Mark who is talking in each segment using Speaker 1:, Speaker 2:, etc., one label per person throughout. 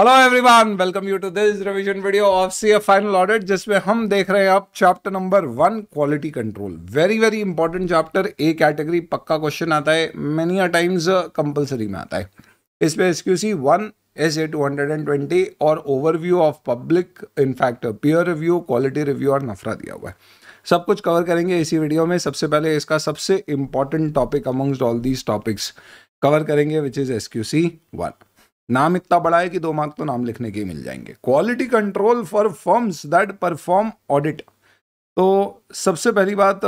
Speaker 1: Hello everyone welcome you to this revision video of C final audit जिसमें हम देख रहे हैं आप chapter number one quality control very very important chapter A category पक्का question आता है मेनी अ टाइम्स कंपलसरी में आता है इस पे S Q C one S A two hundred and twenty और overview of public in fact peer review quality review और नफरा दिया हुआ है सब कुछ कवर करेंगे इसी वीडियो में सबसे पहले इसका सबसे important topic amongst all these topics cover करेंगे which is S Q C one नाम इतना बड़ा है कि दो मार्क तो नाम लिखने के ही मिल जाएंगे quality control for firms that perform audit तो सबसे पहली बात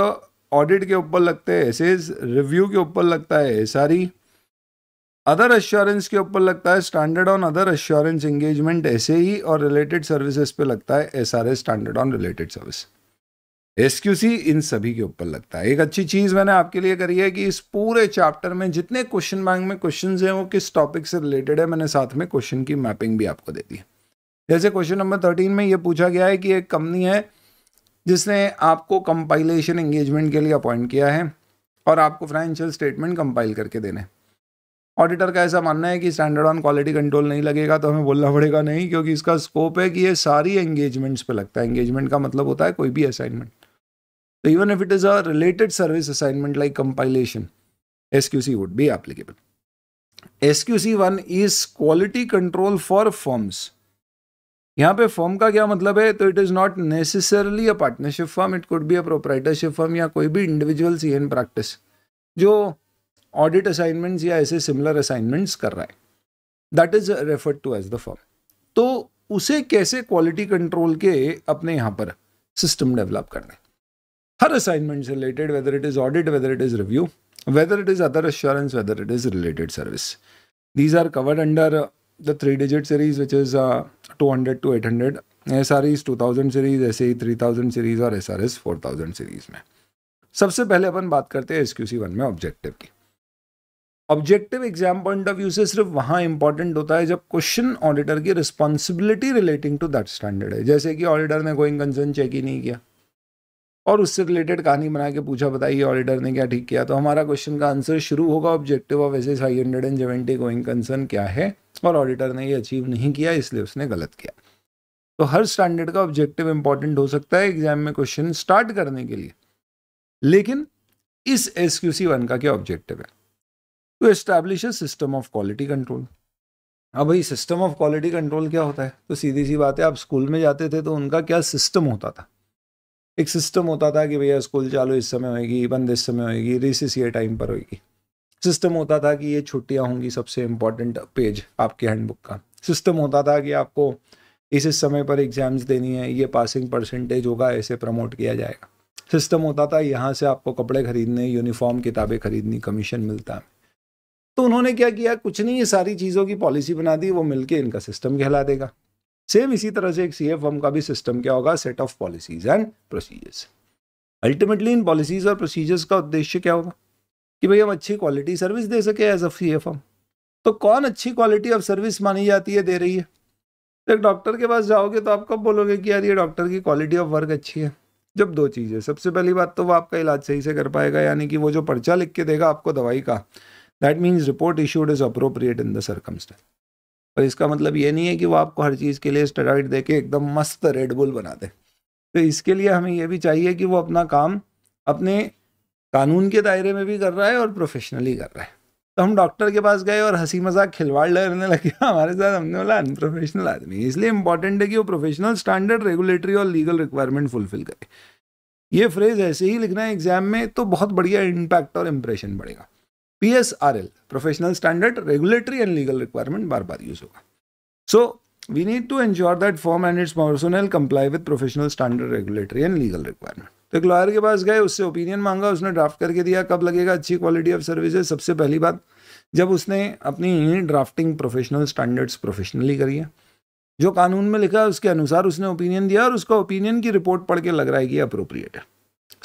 Speaker 1: ऑडिट के ऊपर लगते हैं एसेज रिव्यू के ऊपर लगता है एस अदर एश्योरेंस के ऊपर लगता है standard on other assurance engagement ऐसे ही और रिलेटेड सर्विसेज पे लगता है S standard on related service SQC इन सभी के ऊपर लगता है एक अच्छी चीज़ मैंने आपके लिए करी है कि इस पूरे चैप्टर में जितने क्वेश्चन बैंक में क्वेश्चन हैं वो किस टॉपिक से रिलेटेड है मैंने साथ में क्वेश्चन की मैपिंग भी आपको दे दी है जैसे क्वेश्चन नंबर थर्टीन में ये पूछा गया है कि एक कंपनी है जिसने आपको कंपाइलेशन एंगेजमेंट के लिए अपॉइंट किया है और आपको फाइनेंशियल स्टेटमेंट कंपाइल करके देने ऑडिटर का ऐसा मानना है कि स्टैंडर्ड ऑन क्वालिटी कंट्रोल नहीं लगेगा तो हमें बोलना पड़ेगा नहीं क्योंकि इसका स्कोप है कि ये सारी एंगेजमेंट्स पे लगता है एंगेजमेंट का मतलब होता है कोई भी assignment So even if it is a related service assignment like compilation, SQC would be applicable. SQC1 is quality control for firms. यहाँ पे फॉर्म का क्या मतलब है तो it is not necessarily a partnership firm it could be a proprietorship firm या कोई भी इंडिविजुअल सी एन प्रैक्टिस जो ऑडिट असाइनमेंट्स या ऐसे सिमिलर असाइनमेंट्स कर रहा है that is referred to as the firm तो उसे कैसे क्वालिटी कंट्रोल के अपने यहाँ पर सिस्टम डेवलप करना है हर असाइनमेंट से related whether it is audit whether it is review whether it is other whether these are covered under the three digit series which is two hundred to eight hundred S R Es two thousand series ऐसे ही three thousand series और S S R four thousand series में सबसे पहले अपन बात करते हैं एस सी वन में ऑब्जेक्टिव की objective exam point of view से सिर्फ वहाँ इंपॉर्टेंट होता है जब क्वेश्चन ऑडिटर की responsibility relating to that standard है जैसे कि ऑडिटर ने कोई कंसर्न चेक ही नहीं किया और उससे रिलेटेड कहानी बना के पूछा बताइए ऑडिटर ने क्या ठीक किया तो हमारा क्वेश्चन का आंसर शुरू होगा objective of S S I hundred and seventy going concern क्या है और ऑडिटर ने ये अचीव नहीं किया इसलिए उसने गलत किया तो हर स्टैंडर्ड का ऑब्जेक्टिव इंपॉर्टेंट हो सकता है एग्जाम में क्वेश्चन स्टार्ट करने के लिए लेकिन इस एस क्यू सी वन का क्या ऑब्जेक्टिव है to establish system of quality control अब भाई सिस्टम ऑफ क्वालिटी कंट्रोल क्या होता है तो सीधी सी बात है आप स्कूल में जाते थे तो उनका क्या सिस्टम होता था एक सिस्टम होता था कि भैया स्कूल चालू इस समय होएगी बंद इस समय होएगी रिसिस ये टाइम पर होएगी सिस्टम होता था कि ये छुट्टियां होंगी सबसे इम्पॉर्टेंट पेज आपके हैंडबुक का सिस्टम होता था कि आपको इस इस समय पर एग्जाम्स देनी है ये पासिंग परसेंटेज होगा ऐसे प्रमोट किया जाएगा सिस्टम होता था यहाँ से आपको कपड़े खरीदने यूनिफॉर्म किताबें खरीदनी कमीशन मिलता है तो उन्होंने क्या किया कुछ नहीं ये सारी चीज़ों की पॉलिसी बना दी वो मिलके इनका सिस्टम कहला देगा सेम इसी तरह से एक सी फर्म का भी सिस्टम क्या होगा set of policies and procedures ultimately इन पॉलिसीज और प्रोसीजर्स का उद्देश्य क्या होगा कि भाई हम अच्छी क्वालिटी सर्विस दे सके एज अ सी फर्म तो कौन अच्छी क्वालिटी ऑफ सर्विस मानी जाती है दे रही है तो एक डॉक्टर के पास जाओगे तो आप कब बोलोगे कि यार ये डॉक्टर की क्वालिटी ऑफ वर्क अच्छी है जब दो चीज़ें सबसे पहली बात तो वो आपका इलाज सही से कर पाएगा यानी कि वो जो पर्चा लिख के देगा आपको दवाई का that means report issued is appropriate in the circumstances पर इसका मतलब ये नहीं है कि वो आपको हर चीज़ के लिए स्टेराइड दे के एकदम मस्त रेडबुल बना दे तो इसके लिए हमें यह भी चाहिए कि वो अपना काम अपने कानून के दायरे में भी कर रहा है और प्रोफेशनली कर रहा है तो हम डॉक्टर के पास गए और हंसी मजाक खिलवाड़ लगने लगे हमारे साथ हमने बोला अनप्रोफेशनल आदमी इसलिए इंपॉर्टेंट है कि वो प्रोफेशनल स्टैंडर्ड रेगुलेटरी और लीगल रिक्वायरमेंट फुलफिल करे ये फ्रेज ऐसे ही लिखना है एग्जाम में तो बहुत बढ़िया इम्पैक्ट और इम्प्रेशन पड़ेगा P S R L professional standard regulatory and legal requirement बार बार यूज होगा so we need to ensure that firm and its personnel comply with professional standard regulatory and legal requirement तो एक lawyer के पास गए उससे opinion मांगा उसने ड्राफ्ट करके दिया कब लगेगा अच्छी क्वालिटी ऑफ सर्विसेज सबसे पहली बात जब उसने अपनी ड्राफ्टिंग प्रोफेशनल स्टैंडर्ड्स प्रोफेशनली करी है जो कानून में लिखा है उसके अनुसार उसने ओपिनियन दिया और उसका ओपिनियन की रिपोर्ट पढ़ के लग रहा है कि अप्रोप्रिएट है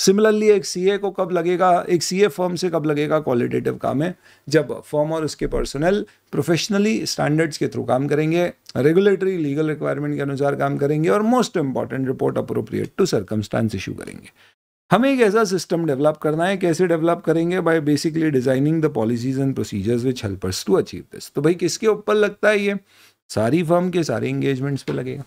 Speaker 1: सिमिलरली एक सीए को कब लगेगा एक सीए फर्म से कब लगेगा क्वालिटेटिव काम है जब फर्म और उसके पर्सनल प्रोफेशनली स्टैंडर्ड्स के थ्रू काम करेंगे रेगुलेटरी लीगल रिक्वायरमेंट के अनुसार काम करेंगे और most important report appropriate to circumstance issue करेंगे हमें एक ऐसा सिस्टम डेवलप करना है कैसे डेवलप करेंगे by basically designing the policies and procedures which helpers to achieve this तो भाई किसके ऊपर लगता है ये सारी फर्म के सारे इंगेजमेंट्स पे लगेगा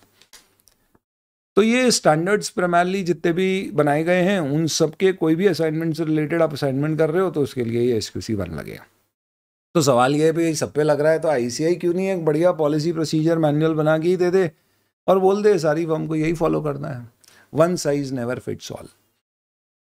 Speaker 1: तो ये स्टैंडर्ड्स प्रमैली जितने भी बनाए गए हैं उन सब के कोई भी असाइनमेंट से रिलेटेड आप असाइनमेंट कर रहे हो तो उसके लिए ये एस क्यू सी वन लगेगा तो सवाल ये है भाई सब पे लग रहा है तो आईसीआई क्यों नहीं एक बढ़िया पॉलिसी प्रोसीजर मैनुअल बना के ही दे दे और बोल दे सारी फॉर्म को यही फॉलो करना है one size never fits all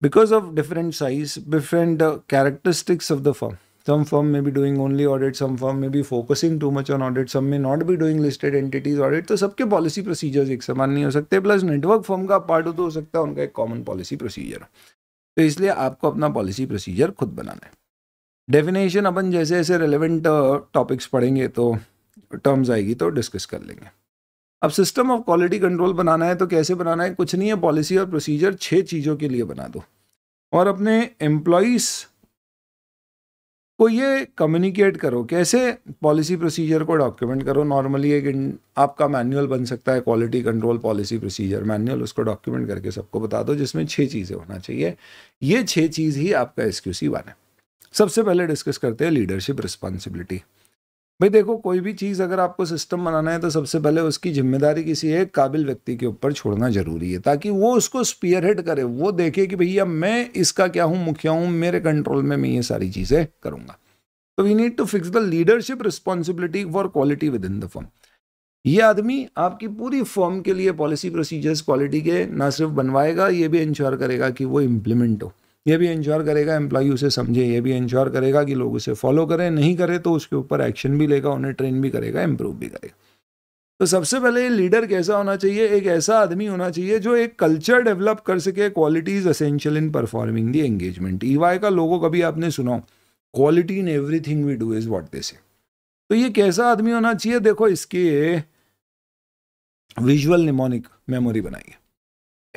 Speaker 1: because of different size different characteristics of the firm Some firm may be doing only audit, some firm may be focusing too much on audit, some may not be doing listed entities audit. तो सबके policy procedures एक समान नहीं हो सकते plus network firm का part हो तो हो सकता है उनका एक कॉमन पॉलिसी प्रोसीजर तो इसलिए आपको अपना पॉलिसी प्रोसीजर खुद बनाना है डेफिनेशन अपन जैसे जैसे रेलिवेंट टॉपिक्स uh, पढ़ेंगे तो टर्म्स आएगी तो डिस्कस कर लेंगे अब सिस्टम ऑफ क्वालिटी कंट्रोल बनाना है तो कैसे बनाना है कुछ नहीं है पॉलिसी और प्रोसीजर छः चीज़ों के लिए बना दो और अपने एम्प्लॉयज़ को ये कम्युनिकेट करो कैसे पॉलिसी प्रोसीजर को डॉक्यूमेंट करो नॉर्मली एक आपका मैनुअल बन सकता है quality control policy procedure manual उसको डॉक्यूमेंट करके सबको बता दो जिसमें छः चीज़ें होना चाहिए ये छः चीज़ ही आपका एस क्यू सी वन है सबसे पहले डिस्कस करते हैं लीडरशिप रिस्पॉन्सिबिलिटी भाई देखो कोई भी चीज़ अगर आपको सिस्टम बनाना है तो सबसे पहले उसकी जिम्मेदारी किसी एक काबिल व्यक्ति के ऊपर छोड़ना जरूरी है ताकि वो उसको स्पीयर हेड करे वो देखे कि भैया मैं इसका क्या हूँ मुखिया हूँ मेरे कंट्रोल में मैं ये सारी चीज़ें करूँगा तो we need to fix the leadership responsibility for quality with in the form ये आदमी आपकी पूरी फॉर्म के लिए पॉलिसी प्रोसीजर्स क्वालिटी के ना सिर्फ बनवाएगा ये भी इंश्योर करेगा कि वो इम्प्लीमेंट हो ये भी इंश्योर करेगा एम्प्लॉय उसे समझे ये भी इंश्योर करेगा कि लोग उसे फॉलो करें नहीं करें तो उसके ऊपर एक्शन भी लेगा उन्हें ट्रेन भी करेगा इम्प्रूव भी करेगा तो सबसे पहले लीडर कैसा होना चाहिए एक ऐसा आदमी होना चाहिए जो एक कल्चर डेवलप कर सके quality is essential in performing the engagement EY का लोगो कभी आपने सुना quality in everything we do is what they say तो ये कैसा आदमी होना चाहिए देखो इसके विजुअल निमोनिक मेमोरी बनाइए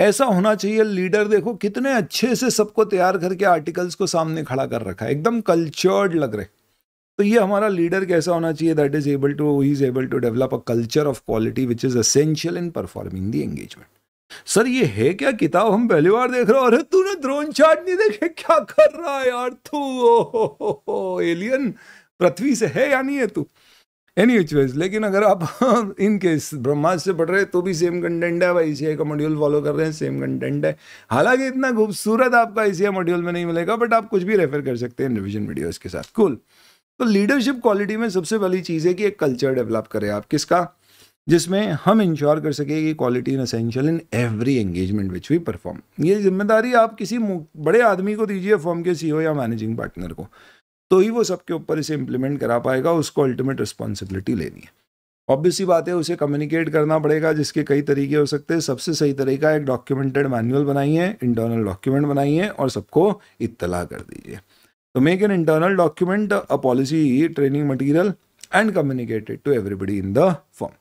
Speaker 1: ऐसा होना चाहिए लीडर देखो कितने अच्छे से सबको तैयार करके आर्टिकल्स को सामने खड़ा कर रखा है एकदम कल्चर्ड लग रहे तो ये हमारा लीडर कैसा होना चाहिए that is able to he is able to develop a culture of quality which is essential in performing the engagement sir ये है क्या किताब हम पहली बार देख रहे हो अरे तूने ड्रोन चार्ट नहीं देखे क्या कर रहा है यार तू ओ, ओ, ओ, ओ एलियन पृथ्वी से है या नहीं है तू एनी वेज लेकिन अगर आप इन केस ब्रह्मास्त्र पढ़ रहे हैं तो भी सेम कंटेंट है भाई आई का मॉड्यूल फॉलो कर रहे हैं सेम कंटेंट है हालांकि इतना खूबसूरत आपका इसी मॉड्यूल में नहीं मिलेगा बट आप कुछ भी रेफर कर सकते हैं रिविजन वीडियोज़ के साथ कूल तो लीडरशिप क्वालिटी में सबसे पहली चीज़ है कि एक कल्चर डेवलप करें आप किसका जिसमें हम इंश्योर कर सके कि quality in essential in every engagement which we perform ये जिम्मेदारी आप किसी बड़े आदमी को दीजिए फॉर्म के सीईओ e या मैनेजिंग पार्टनर को तो ही वो सबके ऊपर इसे इम्प्लीमेंट करा पाएगा उसको अल्टीमेट रिस्पॉन्सिबिलिटी लेनी है ऑब्वियस ही बात है उसे कम्युनिकेट करना पड़ेगा जिसके कई तरीके हो सकते हैं सबसे सही तरीका एक डॉक्यूमेंटेड मैनुअल बनाइए इंटरनल डॉक्यूमेंट बनाइए और सबको इत्तला कर दीजिए तो make an internal document a policy training material and communicated to everybody in the firm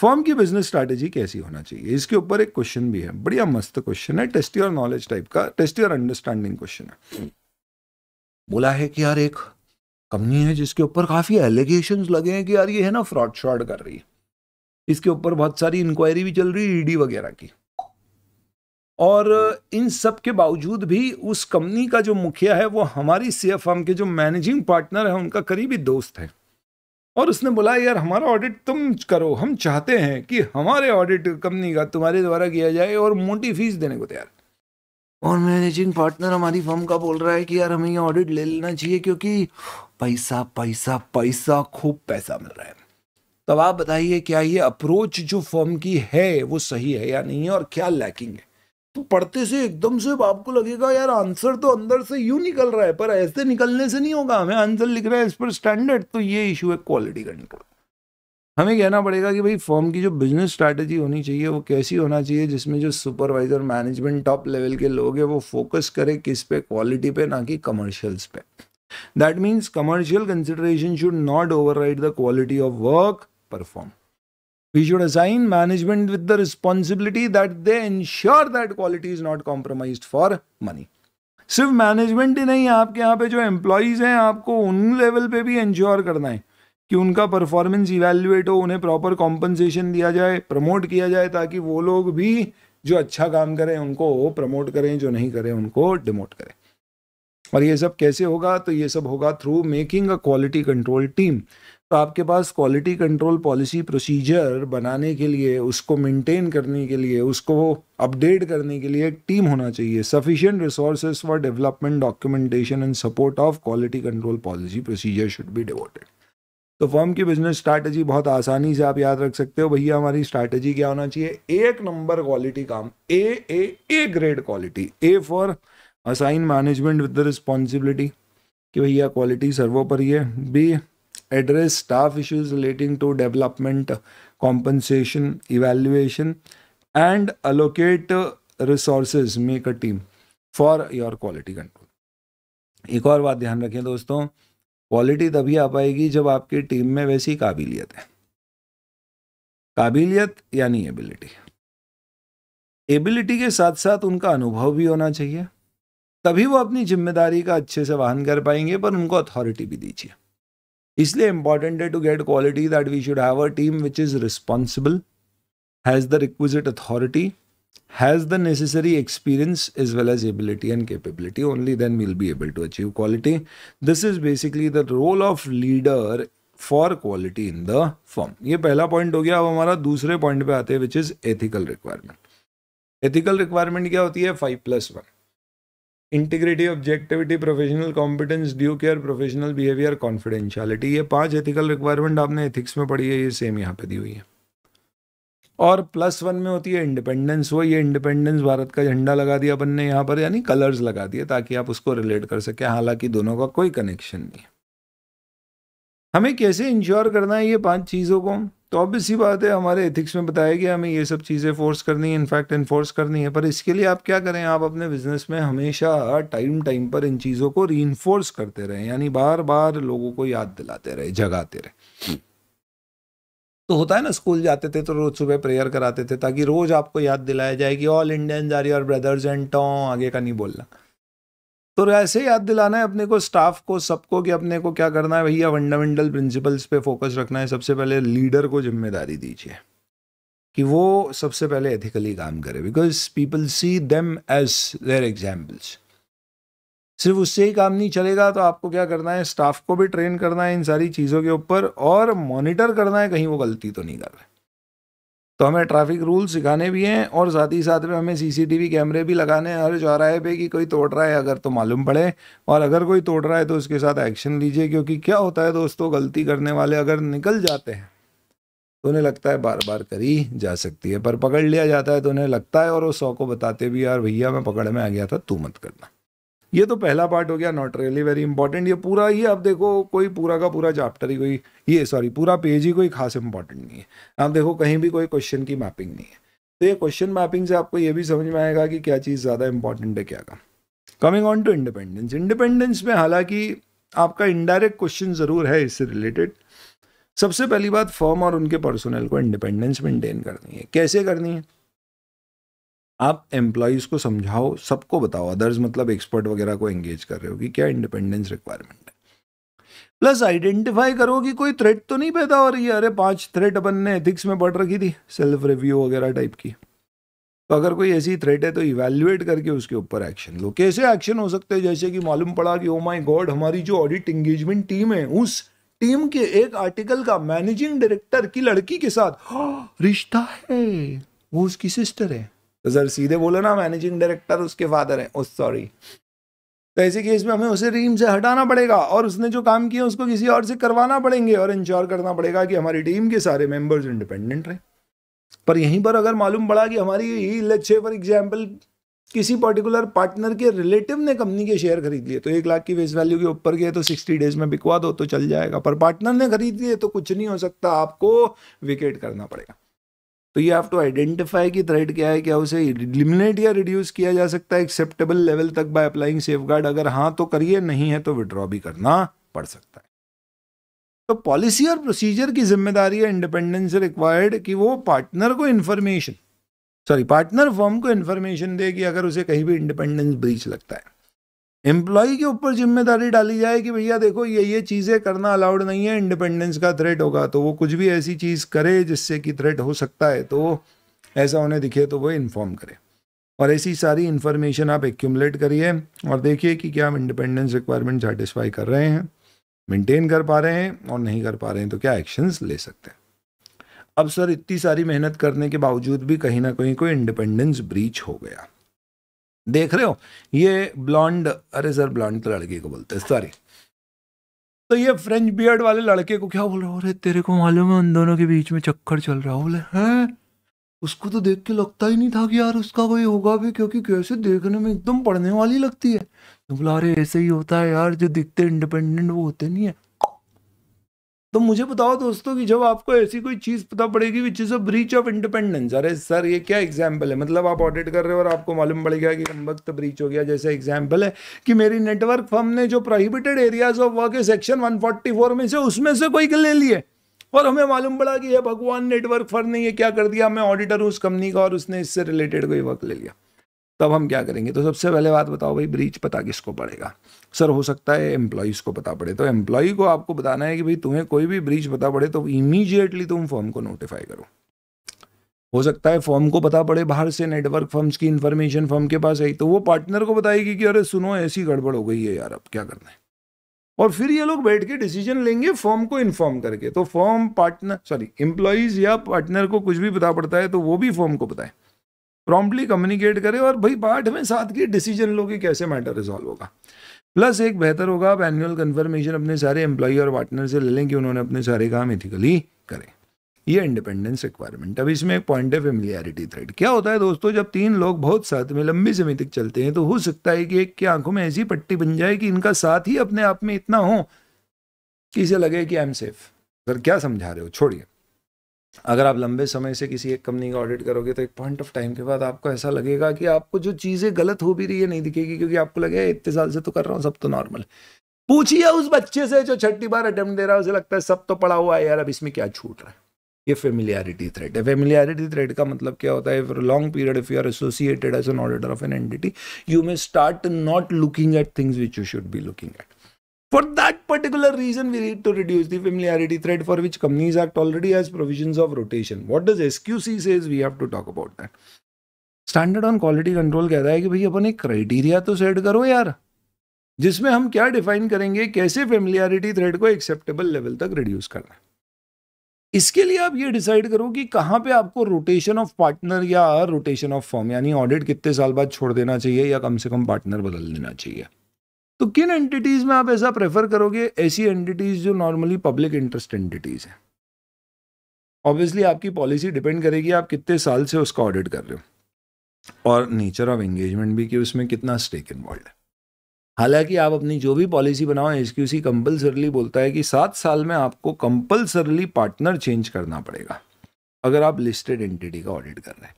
Speaker 1: firm की बिजनेस स्ट्रैटेजी कैसी होना चाहिए इसके ऊपर एक क्वेश्चन भी है बढ़िया मस्त क्वेश्चन है टेस्ट योर नॉलेज टाइप का टेस्ट योर अंडरस्टैंडिंग क्वेश्चन है बोला है कि यार एक कंपनी है जिसके ऊपर काफ़ी एलिगेशन लगे हैं कि यार ये है ना फ्रॉड श्रॉड कर रही है इसके ऊपर बहुत सारी इंक्वायरी भी चल रही है ईडी e वगैरह की और इन सब के बावजूद भी उस कंपनी का जो मुखिया है वो हमारी सी एम के जो मैनेजिंग पार्टनर है उनका करीबी दोस्त है और उसने बोला यार हमारा ऑडिट तुम करो हम चाहते हैं कि हमारे ऑडिट कंपनी का तुम्हारे द्वारा किया जाए और मोटी फीस देने को तैयार और मैनेजिंग पार्टनर हमारी फर्म का बोल रहा है कि यार हमें ये ऑडिट ले लेना चाहिए क्योंकि पैसा पैसा पैसा खूब पैसा मिल रहा है तब आप बताइए क्या ये अप्रोच जो फर्म की है वो सही है या नहीं है और क्या लैकिंग है तो पढ़ते से एकदम से आपको लगेगा यार आंसर तो अंदर से यूँ निकल रहा है पर ऐसे निकलने से नहीं होगा हमें आंसर लिख रहा है इस पर स्टैंडर्ड तो ये इशू है क्वालिटी का निकल हमें कहना पड़ेगा कि भाई फॉर्म की जो बिजनेस स्ट्रैटेजी होनी चाहिए वो कैसी होना चाहिए जिसमें जो सुपरवाइजर मैनेजमेंट टॉप लेवल के लोग हैं वो फोकस करें किस पे क्वालिटी पे ना कि कमर्शियल्स पे that means commercial consideration should not override the quality of work perform we should assign management with the responsibility that they ensure that quality is not compromise for money सिर्फ management ही नहीं आपके यहाँ पे जो employees हैं आपको उन लेवल पे भी इंश्योर करना है कि उनका परफॉर्मेंस इवेल्युएट हो उन्हें प्रॉपर कॉम्पनसेशन दिया जाए प्रमोट किया जाए ताकि वो लोग भी जो अच्छा काम करें उनको प्रमोट करें जो नहीं करें उनको डिमोट करें और ये सब कैसे होगा तो ये सब होगा through making a quality control team तो आपके पास क्वालिटी कंट्रोल पॉलिसी प्रोसीजर बनाने के लिए उसको मेंटेन करने के लिए उसको अपडेट करने के लिए एक टीम होना चाहिए sufficient resources for development documentation and support of quality control policy procedure should be devoted तो फर्म की बिजनेस स्ट्रैटेजी बहुत आसानी से आप याद रख सकते हो भैया हमारी स्ट्रैटेजी क्या होना चाहिए एक नंबर क्वालिटी काम A A A grade quality uh for assign management with the responsibility कि भैया क्वालिटी सर्वोपरि है be address staff issues relating to development compensation evaluation and allocate resources make a team for your quality control एक और बात ध्यान रखें दोस्तों क्वालिटी तभी आ पाएगी जब आपकी टीम में वैसी काबिलियत है काबिलियत यानी एबिलिटी एबिलिटी के साथ साथ उनका अनुभव भी होना चाहिए तभी वो अपनी जिम्मेदारी का अच्छे से वाहन कर पाएंगे पर उनको अथॉरिटी भी दीजिए इसलिए इंपॉर्टेंट है to get quality that we should have a team which is responsible has the requisite authority has the necessary experience as well as ability and capability only then will be able to achieve quality this is basically the role of leader for quality in the form ये पहला point हो गया अब हमारा दूसरे point पे आते हैं which is ethical requirement ethical requirement क्या होती है five plus one integrity objectivity professional competence due care professional behaviour confidentiality ये पांच एथिकल रिक्वायरमेंट आपने एथिक्स में पढ़ी है ये सेम यहाँ पे दी हुई है और प्लस वन में होती है इंडिपेंडेंस वो ये इंडिपेंडेंस भारत का झंडा लगा दिया अपन ने यहाँ पर यानी कलर्स लगा दिए ताकि आप उसको रिलेट कर सकें हालांकि दोनों का कोई कनेक्शन नहीं हमें कैसे इंश्योर करना है ये पांच चीज़ों को तो ऑब्वियस ही बात है हमारे एथिक्स में बताया गया हमें ये सब चीज़ें फोर्स करनी है इनफैक्ट इन्फोर्स करनी है पर इसके लिए आप क्या करें आप अपने बिजनेस में हमेशा टाइम टाइम पर इन चीज़ों को री करते रहें यानी बार बार लोगों को याद दिलाते रहे जगाते रहे तो होता है ना स्कूल जाते थे तो रोज़ सुबह प्रेयर कराते थे ताकि रोज़ आपको याद दिलाया जाए कि all Indians are your brothers and टॉ आगे का नहीं बोलना तो ऐसे याद दिलाना है अपने को स्टाफ को सबको कि अपने को क्या करना है भैया फंडामेंटल प्रिंसिपल्स पे फोकस रखना है सबसे पहले लीडर को जिम्मेदारी दीजिए कि वो सबसे पहले एथिकली काम करे because people see them as their examples सिर्फ उससे ही काम नहीं चलेगा तो आपको क्या करना है स्टाफ को भी ट्रेन करना है इन सारी चीज़ों के ऊपर और मॉनिटर करना है कहीं वो गलती तो नहीं कर रहे तो हमें ट्रैफिक रूल सिखाने भी हैं और साथ ही साथ में हमें सीसीटीवी कैमरे भी लगाने हैं हर चौराहे पे कि कोई तोड़ रहा है अगर तो मालूम पड़े और अगर कोई तोड़ रहा है तो उसके साथ एक्शन लीजिए क्योंकि क्या होता है दोस्तों गलती करने वाले अगर निकल जाते हैं तो उन्हें लगता है बार बार करी जा सकती है पर पकड़ लिया जाता है तो उन्हें लगता है और वो सौ को बताते भी यार भैया मैं पकड़ में आ गया था तू मत करना ये तो पहला पार्ट हो गया नॉट रियली वेरी इंपॉर्टेंट ये पूरा ही आप देखो कोई पूरा का पूरा चैप्टर ही कोई ये सॉरी पूरा पेज ही कोई खास इंपॉर्टेंट नहीं है आप देखो कहीं भी कोई क्वेश्चन की मैपिंग नहीं है तो ये क्वेश्चन मैपिंग से आपको ये भी समझ में आएगा कि क्या चीज़ ज़्यादा इंपॉर्टेंट है क्या का coming on to independence independence में हालांकि आपका इनडायरेक्ट क्वेश्चन ज़रूर है इससे रिलेटेड सबसे पहली बात फर्म और उनके पर्सनल को इंडिपेंडेंस मेंटेन करनी है कैसे करनी है आप एम्प्लॉयज़ को समझाओ सबको बताओ अदर्स मतलब एक्सपर्ट वगैरह को एंगेज कर रहे हो कि क्या इंडिपेंडेंस रिक्वायरमेंट है प्लस आइडेंटिफाई करो कि कोई थ्रेट तो नहीं पैदा हो रही है अरे पांच थ्रेट अपन ने एथिक्स में पढ़ रखी थी सेल्फ रिव्यू वगैरह टाइप की तो अगर कोई ऐसी थ्रेट है तो इवेल्युएट करके उसके ऊपर एक्शन लो कैसे एक्शन हो सकते हैं जैसे कि मालूम पड़ा कि ओ माई गॉड हमारी जो ऑडिट इंगेजमेंट टीम है उस टीम के एक आर्टिकल का मैनेजिंग डायरेक्टर की लड़की के साथ हाँ, रिश्ता है वो उसकी सिस्टर है तो सर सीधे बोलो ना मैनेजिंग डायरेक्टर उसके फादर हैं उस oh, सॉरी तो ऐसे केस में हमें उसे टीम से हटाना पड़ेगा और उसने जो काम किया उसको किसी और से करवाना पड़ेंगे और इंश्योर करना पड़ेगा कि हमारी टीम के सारे मेंबर्स इंडिपेंडेंट रहे पर यहीं पर अगर मालूम पड़ा कि हमारी ही लच्छे फॉर एग्जाम्पल किसी पर्टिकुलर पार्टनर के रिलेटिव ने कंपनी के शेयर खरीद लिए तो एक लाख की फेस वैल्यू के ऊपर गए तो सिक्सटी डेज में बिकवा दो तो चल जाएगा पर पार्टनर ने खरीद लिए तो कुछ नहीं हो सकता आपको विकेट करना पड़ेगा तो यू हैव टू आइडेंटिफाई कि थ्रेड क्या है क्या उसे लिमिनेट या रिड्यूस किया जा सकता है एक्सेप्टेबल लेवल तक बाय अप्लाइंग सेफ अगर हाँ तो करिए नहीं है तो विड्रॉ भी करना पड़ सकता है तो पॉलिसी और प्रोसीजर की जिम्मेदारी है इंडिपेंडेंस रिक्वायर्ड कि वो पार्टनर को इंफॉर्मेशन सॉरी पार्टनर फॉर्म को इंफॉर्मेशन दे कि अगर उसे कहीं भी इंडिपेंडेंस ब्रीच लगता है एम्प्लॉय के ऊपर जिम्मेदारी डाली जाए कि भैया देखो ये ये चीज़ें करना अलाउड नहीं है इंडिपेंडेंस का थ्रेट होगा तो वो कुछ भी ऐसी चीज़ करे जिससे कि थ्रेट हो सकता है तो ऐसा उन्हें दिखे तो वो इन्फॉर्म करे और ऐसी सारी इन्फॉर्मेशन आप एक्यूमलेट करिए और देखिए कि क्या हम इंडिपेंडेंस रिक्वायरमेंट सेटिस्फाई कर रहे हैं मेनटेन कर पा रहे हैं और नहीं कर पा रहे हैं तो क्या एक्शंस ले सकते हैं अब सर इतनी सारी मेहनत करने के बावजूद भी कहीं ना कहीं कोई इंडिपेंडेंस ब्रीच हो गया देख रहे हो ये ब्लॉन्ड अरे सर ब्लॉन्ड तो लड़के को बोलते हैं सॉरी तो ये फ्रेंच बियर्ड वाले लड़के को क्या बोल रहा अरे तेरे को मालूम है उन दोनों के बीच में चक्कर चल रहा बोले हैं उसको तो देख के लगता ही नहीं था कि यार उसका कोई होगा भी क्योंकि कैसे देखने में एकदम पढ़ने वाली लगती है तो बोला अरे ऐसे ही होता है यार जो दिखते इंडिपेंडेंट वो होते नहीं है तो मुझे बताओ दोस्तों कि जब आपको ऐसी कोई चीज़ पता पड़ेगी which is a breach of independence अरे सर ये क्या एग्जाम्पल है मतलब आप ऑडिट कर रहे हो और आपको मालूम पड़ गया कि वक्त ब्रीच हो गया जैसे एग्जाम्पल है कि मेरी नेटवर्क फर्म ने जो प्रोहिबिटेड एरियाज ऑफ वर्क है सेक्शन वन में से उसमें से कोई ले लिए और हमें मालूम पड़ा कि ये भगवान नेटवर्क फर्म ने यह क्या कर दिया मैं ऑडिटर हूँ उस कंपनी का और उसने इससे रिलेटेड कोई वर्क ले लिया तब हम क्या करेंगे तो सबसे पहले बात बताओ भाई ब्रीच पता किसको पड़ेगा सर हो सकता है एम्प्लॉयज़ को पता पड़े तो एम्प्लॉय को आपको बताना है कि भाई तुम्हें कोई भी ब्रीच पता पड़े तो इमीजिएटली तुम फॉर्म को नोटिफाई करो हो सकता है फॉर्म को पता पड़े बाहर से नेटवर्क फर्म्स की इन्फॉर्मेशन फर्म के पास आई तो वो पार्टनर को बताएगी कि अरे सुनो ऐसी गड़बड़ हो गई है यार अब क्या करना है और फिर ये लोग बैठ के डिसीजन लेंगे फॉर्म को इन्फॉर्म करके तो फॉर्म पार्टनर सॉरी एम्प्लॉयज़ या पार्टनर को कुछ भी पता पड़ता है तो वो भी फॉर्म को बताए प्रॉम्प्टली कम्युनिकेट करें और भाई पार्ट में साथ की डिसीजन लोगे कैसे मैटर रिजॉल्व होगा प्लस एक बेहतर होगा आप एनुअल कन्फर्मेशन अपने सारे एम्प्लॉई और पार्टनर से ले लें कि उन्होंने अपने सारे काम इथिकली करें ये इंडिपेंडेंस रिक्वायरमेंट अब इसमें एक पॉइंट है फेमिलियरिटी थ्रेड क्या होता है दोस्तों जब तीन लोग बहुत साथ में लंबी समय तक चलते हैं तो हो सकता है कि एक की आंखों में ऐसी पट्टी बन जाए कि इनका साथ ही अपने आप में इतना हो कि इसे लगे कि आई एम सेफ सर क्या समझा रहे हो छोड़िए अगर आप लंबे समय से किसी एक कंपनी का ऑडिट करोगे तो एक पॉइंट ऑफ टाइम के बाद आपको ऐसा लगेगा कि आपको जो चीज़ें गलत हो भी रही है नहीं दिखेगी क्योंकि आपको लगेगा इतने साल से तो कर रहा हूँ सब तो नॉर्मल पूछिए उस बच्चे से जो छठी बार अटेम्प्ट दे रहा है उसे लगता है सब तो पड़ा हुआ है यार अब इसमें क्या छूट रहा है ये फेमिलियरिटी थ्रेड है फेमिलियरिटी थ्रेड का मतलब क्या होता है for long period if you are associated as an auditor of an entity you may start not looking at things which you should be looking at For that particular reason, we need to reduce the familiarity thread for which Companies Act already has provisions of rotation. What does SQC says? We have to talk about that. Standard on quality control कहता है कि भाई अपन एक criteria तो set करो यार जिसमें हम क्या डिफाइन करेंगे कैसे फेमिलियरिटी थ्रेड को एक्सेप्टेबल लेवल तक रिड्यूस करना इसके लिए आप ये डिसाइड करो कि कहाँ पे आपको रोटेशन ऑफ पार्टनर या रोटेशन ऑफ फॉर्म यानी ऑडिट कितने साल बाद छोड़ देना चाहिए या कम से कम पार्टनर बदल देना चाहिए तो किन एंटिटीज़ में आप ऐसा प्रेफर करोगे ऐसी एंटिटीज़ जो नॉर्मली पब्लिक इंटरेस्ट एंटिटीज़ हैं ऑब्वियसली आपकी पॉलिसी डिपेंड करेगी आप कितने साल से उसका ऑडिट कर रहे हो और नेचर ऑफ एंगेजमेंट भी कि उसमें कितना स्टेक इन्वॉल्व है हालांकि आप अपनी जो भी पॉलिसी बनाओ एस क्यू सी कंपल्सरली बोलता है कि सात साल में आपको कंपल्सरली पार्टनर चेंज करना पड़ेगा अगर आप लिस्टेड एंटिटी का ऑडिट कर रहे हैं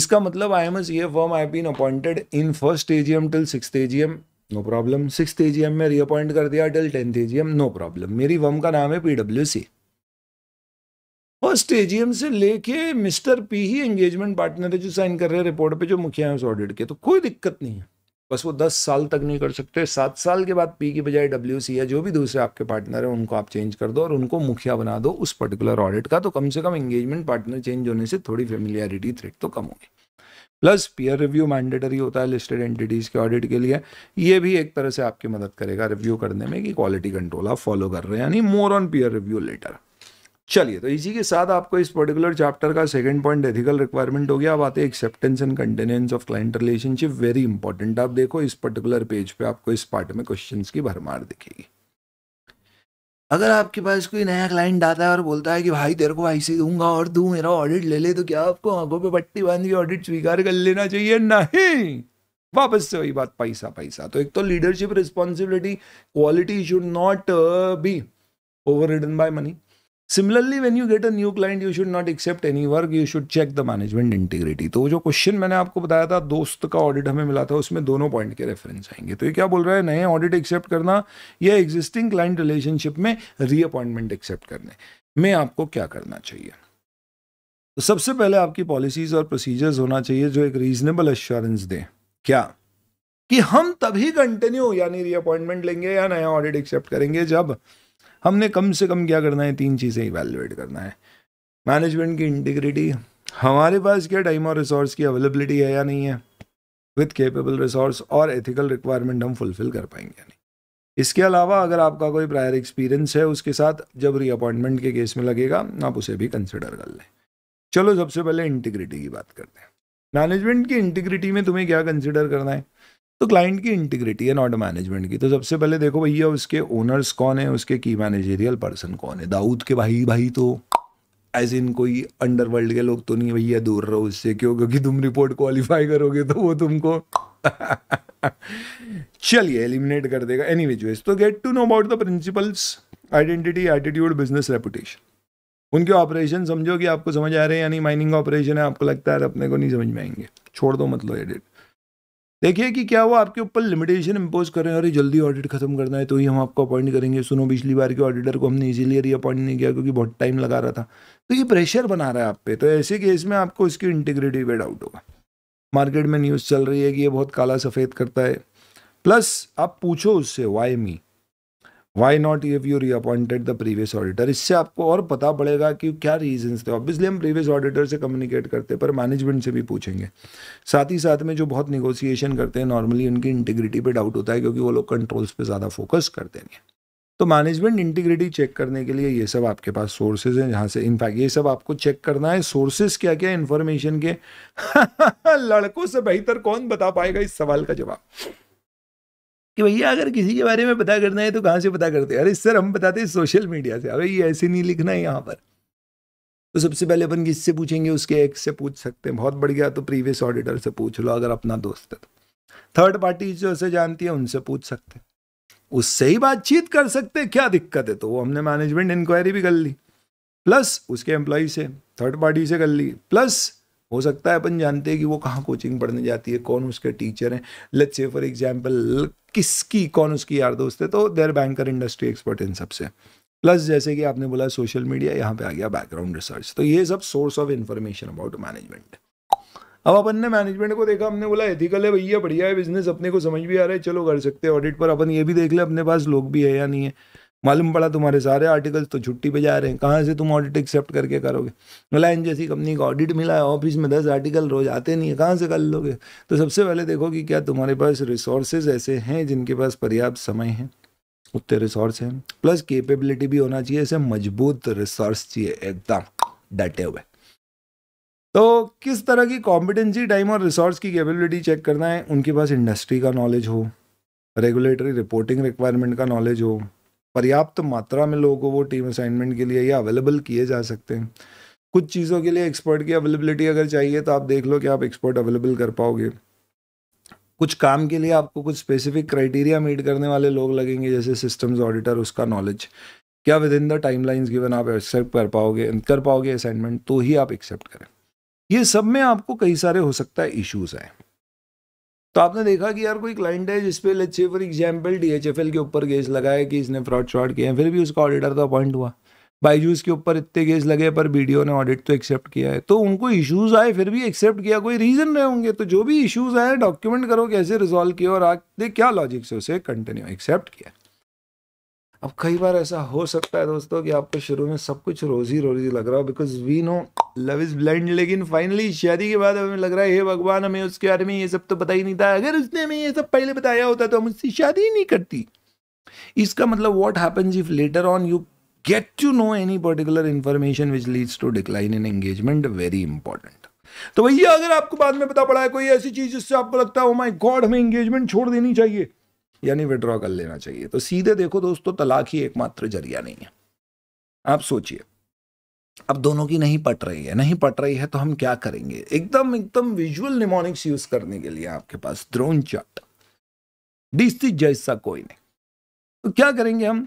Speaker 1: इसका मतलब आई एम एस ये firm I been appointed in first AGM till six AGM no problem six M में रीअपॉइंट कर दिया till tenth M no problem मेरी वम का नाम है P W C first AGM से लेके मिस्टर पी ही एंगेजमेंट पार्टनर है जो साइन कर रहे हैं रिपोर्ट पे जो मुखिया है उस ऑडिट के तो कोई दिक्कत नहीं है बस वो दस साल तक नहीं कर सकते सात साल के बाद पी की बजाय डब्ल्यू सी या जो भी दूसरे आपके पार्टनर हैं उनको आप चेंज कर दो और उनको मुखिया बना दो उस पर्टिकुलर ऑडिट का तो कम से कम एंगेजमेंट पार्टनर चेंज होने से थोड़ी फेमिलियरिटी थ्रेट तो कम होगी प्लस पीयर रिव्यू मैंडेटरी होता है लिस्टेड एंटिटीज़ के ऑडिट के लिए ये भी एक तरह से आपकी मदद करेगा रिव्यू करने में कि क्वालिटी कंट्रोल आप फॉलो कर रहे हैं यानी more on peer review letter चलिए तो इसी के साथ आपको इस पर्टिकुलर चैप्टर का सेकंड पॉइंट एथिकल रिक्वायरमेंट हो गया अब आते acceptance and continuance of client relationship very important आप देखो इस पर्टिकुलर पेज पे आपको इस पार्ट में क्वेश्चंस की भरमार दिखेगी अगर आपके पास कोई नया क्लाइंट आता है और बोलता है कि भाई तेरे को ऐसे दूंगा और दू मेरा ऑडिट ले ले तो क्या आपको आंखों पे पट्टी बांध के ऑडिट स्वीकार कर लेना चाहिए नहीं वापस से वही बात पैसा पैसा तो एक तो leadership responsibility quality should not be overridden by money similarly when you get a new client you should not accept any work you should check the management integrity तो जो क्वेश्चन मैंने आपको बताया था दोस्त का ऑडिट हमें मिला था उसमें दोनों पॉइंट के रेफरेंस आएंगे तो ये क्या बोल रहा है नए ऑडिट एक्सेप्ट करना या एग्जिस्टिंग क्लाइंट रिलेशनशिप में रीअपॉइंटमेंट एक्सेप्ट करने में आपको क्या करना चाहिए तो सबसे पहले आपकी पॉलिसीज और प्रोसीजर्स होना चाहिए जो एक रीजनेबल एश्योरेंस दें क्या कि हम तभी कंटिन्यू यानी रीअपॉइंटमेंट लेंगे या नया ऑडिट एक्सेप्ट करेंगे जब हमने कम से कम क्या करना है तीन चीज़ें इवेलुएट करना है मैनेजमेंट की इंटीग्रिटी हमारे पास क्या टाइम और रिसोर्स की अवेलेबिलिटी है या नहीं है विथ केपेबल रिसोर्स और एथिकल रिक्वायरमेंट हम फुलफिल कर पाएंगे या नहीं इसके अलावा अगर आपका कोई प्रायर एक्सपीरियंस है उसके साथ जब रीअपॉइंटमेंट के केस में लगेगा आप उसे भी कंसिडर कर लें चलो सबसे पहले इंटीग्रिटी की बात करते हैं मैनेजमेंट की इंटीग्रिटी में तुम्हें क्या कंसिडर करना है तो क्लाइंट की इंटीग्रिटी है नॉट मैनेजमेंट की तो सबसे पहले देखो भैया उसके ओनर्स कौन है उसके की मैनेजेरियल पर्सन कौन है दाऊद के भाई भाई तो एज इन कोई अंडरवर्ल्ड के लोग तो नहीं भैया दूर रहो उससे क्यों क्योंकि तुम रिपोर्ट क्वालिफाई करोगे तो वो तुमको चलिए एलिमिनेट कर देगा एनी विच तो get to know about the principals identity attitude business reputation उनके ऑपरेशन समझो कि आपको समझ आ रहे हैं यानी माइनिंग ऑपरेशन है आपको लगता है अपने को नहीं समझ में आएंगे छोड़ दो मतलब एडिट देखिए कि क्या वो आपके ऊपर लिमिटेशन इम्पोज कर रहे हैं अरे जल्दी ऑडिट खत्म करना है तो ही हम आपको अपॉइंट करेंगे सुनो पिछली बार के ऑडिटर को हमने इजीलिए अपॉइंट नहीं किया क्योंकि बहुत टाइम लगा रहा था तो ये प्रेशर बना रहा है आप पे तो ऐसे केस में आपको इसकी इंटीग्रिटी पे डाउट होगा मार्केट में न्यूज़ चल रही है कि ये बहुत काला सफ़ेद करता है प्लस आप पूछो उससे why me why not if you reappointed the previous auditor इससे आपको और पता पड़ेगा कि क्या रीजन्स थे ऑब्वियसली हम प्रीवियस ऑडिटर से कम्युनिकेट करते हैं पर मैनेजमेंट से भी पूछेंगे साथ ही साथ में जो बहुत निगोसिएशन करते हैं नॉर्मली उनकी इंटीग्रिटी पे डाउट होता है क्योंकि वो लोग कंट्रोल्स पे ज़्यादा फोकस करते हैं तो मैनेजमेंट इंटीग्रिटी चेक करने के लिए ये सब आपके पास सोर्सेज हैं जहाँ से इनफैक्ट ये सब आपको चेक करना है सोर्सेज क्या क्या इन्फॉर्मेशन के लड़कों से बेहतर कौन बता पाएगा इस सवाल का जवाब कि भैया अगर किसी के बारे में पता करना है तो कहाँ से पता करते हैं अरे सर हम बताते हैं सोशल मीडिया से अरे ये ऐसे नहीं लिखना है यहाँ पर तो सबसे पहले अपन किससे पूछेंगे उसके एक से पूछ सकते हैं बहुत बढ़ गया तो प्रीवियस ऑडिटर से पूछ लो अगर अपना दोस्त है तो थर्ड पार्टी जो उसे जानती है उनसे पूछ सकते हैं उससे ही बातचीत कर सकते हैं क्या दिक्कत है तो वो हमने मैनेजमेंट इंक्वायरी भी कर ली प्लस उसके एम्प्लॉय से थर्ड पार्टी से कर ली प्लस हो सकता है अपन जानते हैं कि वो कहाँ कोचिंग पढ़ने जाती है कौन उसके टीचर हैं लेट्स से फॉर एग्जाम्पल किसकी कौन उसकी यार दोस्त है तो देर बैंकर इंडस्ट्री एक्सपर्ट इन सबसे प्लस जैसे कि आपने बोला सोशल मीडिया यहाँ पे आ गया बैकग्राउंड रिसर्च तो ये सब source of information about management अब अपन ने मैनेजमेंट को देखा हमने बोला एथिकल है भैया बढ़िया है बिजनेस अपने को समझ भी आ रहा है चलो कर सकते हैं ऑडिट पर अपन ये भी देख ले अपने पास लोग भी है या नहीं है मालूम पड़ा तुम्हारे सारे आर्टिकल्स तो छुट्टी पे जा रहे हैं कहाँ से तुम ऑडिट एक्सेप्ट करके करोगे रिलायंस जैसी कंपनी का ऑडिट मिला है ऑफिस में दस आर्टिकल रोज आते नहीं है कहाँ से कर लोगे तो सबसे पहले देखो कि क्या तुम्हारे पास रिसोर्सेज ऐसे हैं जिनके पास पर्याप्त समय है उतने रिसोर्स हैं प्लस केपेबिलिटी भी होना चाहिए ऐसे मजबूत रिसोर्स चाहिए एकदम डटे हुए तो किस तरह की कॉम्पिटेंसी टाइम और रिसोर्स की कैपेबिलिटी चेक करना है उनके पास इंडस्ट्री का नॉलेज हो रेगुलेटरी रिपोर्टिंग रिक्वायरमेंट का नॉलेज हो पर्याप्त मात्रा में लोगों को वो टीम असाइनमेंट के लिए या अवेलेबल किए जा सकते हैं कुछ चीज़ों के लिए एक्सपर्ट की अवेलेबिलिटी अगर चाहिए तो आप देख लो कि आप एक्सपर्ट अवेलेबल कर पाओगे कुछ काम के लिए आपको कुछ स्पेसिफिक क्राइटेरिया मीट करने वाले लोग लगेंगे जैसे सिस्टम्स ऑडिटर उसका नॉलेज क्या with in the timelines given आप एक्सेप्ट कर पाओगे कर पाओगे असाइनमेंट तो ही आप एक्सेप्ट करें ये सब में आपको कई सारे हो सकता है इश्यूज आए तो आपने देखा कि यार कोई क्लाइंट है जिसपे लच्छे से फॉर एग्जाम्पल एल के ऊपर केस लगाया कि इसने फ्रॉड श्रॉड किया है फिर भी उसका ऑडिटर तो अपॉइंट हुआ बाईजूस के ऊपर इतने केस लगे पर ओ ने ऑडिट तो एक्सेप्ट किया है तो उनको इश्यूज आए फिर भी एक्सेप्ट किया कोई रीज़न रहे होंगे तो जो भी इश्यूज आए डॉक्यूमेंट करो कैसे रिजॉल्व किया और आगे क्या लॉजिक से उसे कंटिन्यू एक्सेप्ट किया अब कई बार ऐसा हो सकता है दोस्तों कि आपको शुरू में सब कुछ रोजी रोजी लग रहा हो because we know love is blind लेकिन फाइनली शादी के बाद हमें लग रहा है हे भगवान हमें उसके बारे में ये सब तो पता ही नहीं था अगर उसने हमें ये सब पहले बताया होता तो हम उससे शादी ही नहीं करती इसका मतलब what happens if later on you get to know any particular information which leads to decline in engagement very important तो भैया अगर आपको बाद में पता पड़ा है कोई ऐसी चीज़ जिससे आपको लगता है ओ माई गॉड हमें एंगेजमेंट छोड़ देनी चाहिए यानी विड्रॉ कर लेना चाहिए तो सीधे देखो दोस्तों तलाक ही एकमात्र जरिया नहीं है आप सोचिए अब दोनों की नहीं पट रही है नहीं पट रही है तो हम क्या करेंगे एकदम एकदम विजुअल निमोनिक्स यूज करने के लिए आपके पास ड्रोन चार्ट डिस्ट्रिक्ट जैसा कोई नहीं तो क्या करेंगे हम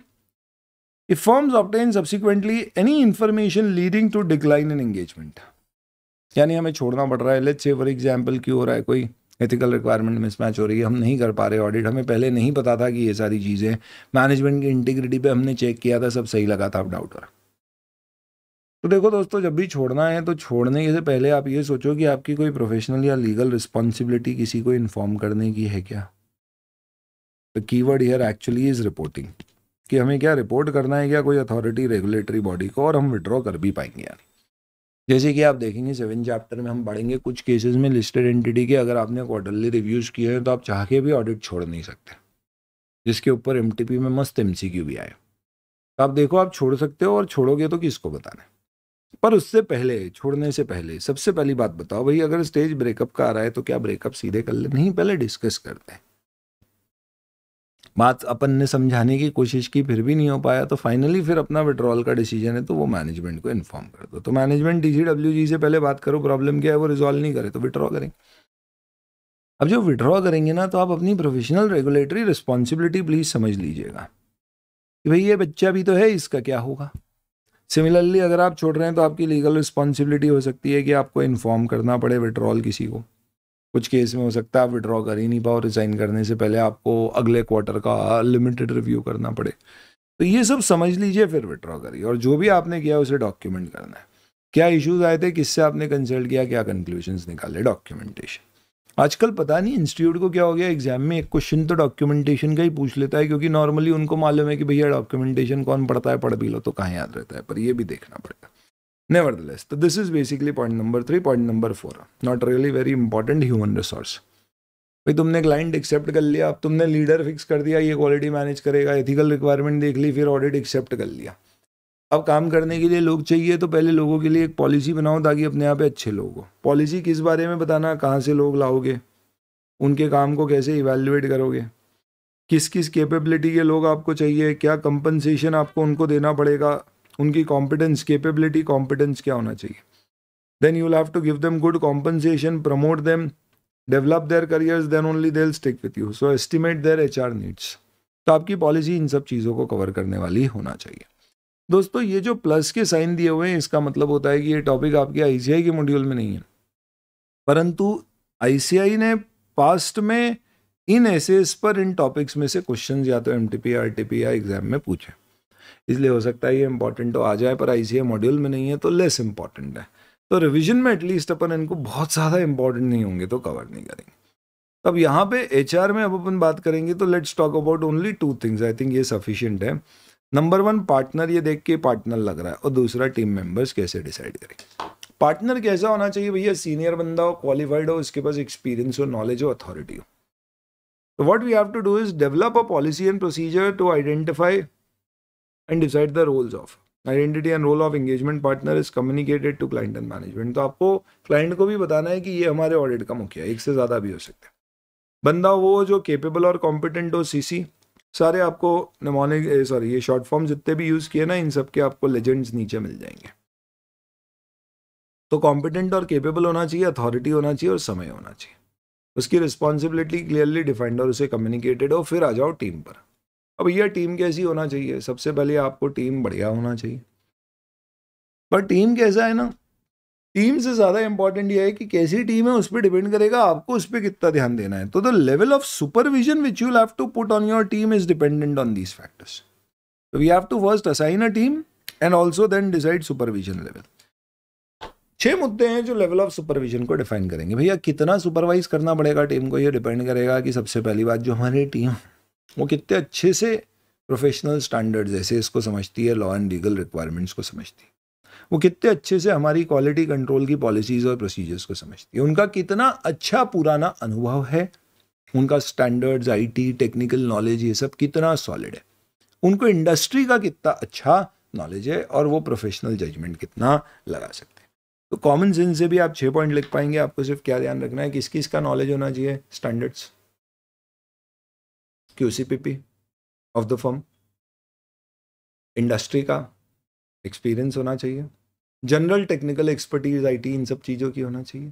Speaker 1: if firms obtain subsequently any information leading to decline in engagement यानी हमें छोड़ना पड़ रहा है लेट्स से फॉर एग्जाम्पल क्यों हो रहा है कोई एथिकल रिक्वायरमेंट मिसमैच हो रही है हम नहीं कर पा रहे ऑडिट हमें पहले नहीं पता था कि ये सारी चीज़ें मैनेजमेंट की इंटीग्रिटी पे हमने चेक किया था सब सही लगा था डाउट डाउटर तो देखो दोस्तों जब भी छोड़ना है तो छोड़ने से पहले आप ये सोचो कि आपकी कोई प्रोफेशनल या लीगल रिस्पॉन्सिबिलिटी किसी को इन्फॉर्म करने की है क्या the keyword here actually is reporting कि हमें क्या रिपोर्ट करना है क्या कोई अथॉरिटी रेगुलेटरी बॉडी को और हम विड्रॉ कर भी पाएंगे यानी जैसे कि आप देखेंगे सेवन चैप्टर में हम पढ़ेंगे कुछ केसेस में लिस्टेड एंटिटी के अगर आपने क्वार्टरली रिव्यूज़ किए हैं तो आप चाह के भी ऑडिट छोड़ नहीं सकते जिसके ऊपर एम में मस्त एम भी आए तो आप देखो आप छोड़ सकते हो और छोड़ोगे तो किसको बताना पर उससे पहले छोड़ने से पहले सबसे पहली बात बताओ भाई अगर स्टेज ब्रेकअप का आ रहा है तो क्या ब्रेकअप सीधे कर ले नहीं पहले डिस्कस करते हैं बात अपन ने समझाने की कोशिश की फिर भी नहीं हो पाया तो फाइनली फिर अपना विड्रॉल का डिसीजन है तो वो मैनेजमेंट को इन्फॉर्म कर दो तो मैनेजमेंट डी से पहले बात करो प्रॉब्लम क्या है वो रिजॉल्व नहीं करे तो विड्रॉ करें अब जो विड्रॉ करेंगे ना तो आप अपनी प्रोफेशनल रेगुलेटरी रिस्पॉन्सिबिलिटी प्लीज समझ लीजिएगा कि भाई ये बच्चा भी तो है इसका क्या होगा सिमिलरली अगर आप छोड़ रहे हैं तो आपकी लीगल रिस्पॉन्सिबिलिटी हो सकती है कि आपको इन्फॉर्म करना पड़े विड्रॉल किसी को कुछ केस में हो सकता है आप विड्रॉ कर ही नहीं पाओ रिज़ाइन करने से पहले आपको अगले क्वार्टर का लिमिटेड रिव्यू करना पड़े तो ये सब समझ लीजिए फिर विड्रॉ करिए और जो भी आपने किया उसे डॉक्यूमेंट करना है क्या इश्यूज आए थे किससे आपने कंसल्ट किया क्या कंक्लूजन निकाले डॉक्यूमेंटेशन आजकल पता नहीं इंस्टीट्यूट को क्या हो गया एग्जाम में एक क्वेश्चन तो डॉक्यूमेंटेशन का ही पूछ लेता है क्योंकि नॉर्मली उनको मालूम है कि भैया डॉक्यूमेंटेशन कौन पढ़ता है पढ़ भी लो तो कहाँ याद रहता है पर ये भी देखना पड़ेगा Nevertheless, this is basically point number three, point number four. Not really very important human resource. भाई तुमने क्लाइंट एक्सेप्ट कर लिया अब तुमने लीडर फिक्स कर दिया ये क्वालिटी मैनेज करेगा एथिकल रिक्वायरमेंट देख ली फिर ऑडिट एक्सेप्ट कर लिया अब काम करने के लिए लोग चाहिए तो पहले लोगों के लिए एक पॉलिसी बनाओ ताकि अपने आप अच्छे लोग हो पॉलिसी किस बारे में बताना कहाँ से लोग लाओगे उनके काम को कैसे इवेल्युएट करोगे किस किस कैपेबिलिटी के लोग आपको चाहिए क्या कंपनसेशन आपको उनको देना पड़ेगा उनकी कॉम्पिटेंस केपेबिलिटी कॉम्पिटेंस क्या होना चाहिए then you have to give them good compensation promote them develop their careers then only they'll stick with you so estimate their H needs तो आपकी पॉलिसी इन सब चीज़ों को कवर करने वाली होना चाहिए दोस्तों ये जो प्लस के साइन दिए हुए हैं इसका मतलब होता है कि ये टॉपिक आपके आईसीआई के मॉड्यूल में नहीं है परंतु आईसीआई ने पास्ट में इन एसेस पर इन टॉपिक्स में से क्वेश्चन या तो M T P R T P या एग्जाम में पूछे इसलिए हो सकता है ये इंपॉर्टेंट तो आ जाए पर आई मॉड्यूल में नहीं है तो लेस इंपॉर्टेंट है तो रिविजन में एटलीस्ट अपन इनको बहुत ज़्यादा इंपॉर्टेंट नहीं होंगे तो कवर नहीं करेंगे अब यहाँ पे एच में अब अपन बात करेंगे तो let's talk about only two things I think ये सफिशियंट है नंबर वन पार्टनर ये देख के पार्टनर लग रहा है और दूसरा टीम मेंबर्स कैसे डिसाइड करें पार्टनर कैसा होना चाहिए भैया सीनियर बंदा हो क्वालिफाइड हो उसके पास एक्सपीरियंस हो नॉलेज हो अथॉरिटी हो तो what we have to do is develop a policy and procedure to identify and decide the roles of identity and role of engagement partner is communicated to client and management तो आपको client को भी बताना है कि ये हमारे audit का मुखिया है एक से ज़्यादा भी हो सकता है बंदा वो जो केपेबल और कॉम्पिटेंट हो सीसी सारे आपको नमोनिक सॉरी ये शॉर्ट फॉर्म जितने भी यूज़ किए ना इन सब के आपको लेजेंड्स नीचे मिल जाएंगे तो कॉम्पिटेंट और केपेबल होना चाहिए अथॉरिटी होना चाहिए और समय होना चाहिए उसकी रिस्पॉन्सिबिलिटी क्लियरली डिफाइंड और उसे कम्युनिकेटेड हो फिर आ जाओ टीम पर अब भैया टीम कैसी होना चाहिए सबसे पहले आपको टीम बढ़िया होना चाहिए पर टीम कैसा है ना टीम से ज़्यादा इंपॉर्टेंट ये है कि कैसी टीम है उस पर डिपेंड करेगा आपको उस पर कितना ध्यान देना है तो the level of supervision which you have to put on your team is dependent on these factors we have to first assign a team and also then decide supervision level छह मुद्दे हैं जो लेवल ऑफ सुपरविजन को define करेंगे भैया कितना supervise करना पड़ेगा टीम को ये डिपेंड करेगा कि सबसे पहली बात जो हमारी टीम वो कितने अच्छे से प्रोफेशनल स्टैंडर्ड जैसे इसको समझती है लॉ एंड लीगल रिक्वायरमेंट्स को समझती है वो कितने अच्छे से हमारी क्वालिटी कंट्रोल की पॉलिसीज़ और प्रोसीजर्स को समझती है उनका कितना अच्छा पुराना अनुभव है उनका स्टैंडर्ड्स आईटी टेक्निकल नॉलेज ये सब कितना सॉलिड है उनको इंडस्ट्री का कितना अच्छा नॉलेज है और वो प्रोफेशनल जजमेंट कितना लगा सकते हैं तो कॉमन सेंस से भी आप छः पॉइंट लिख पाएंगे आपको सिर्फ क्या ध्यान रखना है किस किस का नॉलेज होना चाहिए standards QCPP of the firm industry का एक्सपीरियंस होना चाहिए जनरल टेक्निकल एक्सपर्टीज आईटी इन सब चीज़ों की होना चाहिए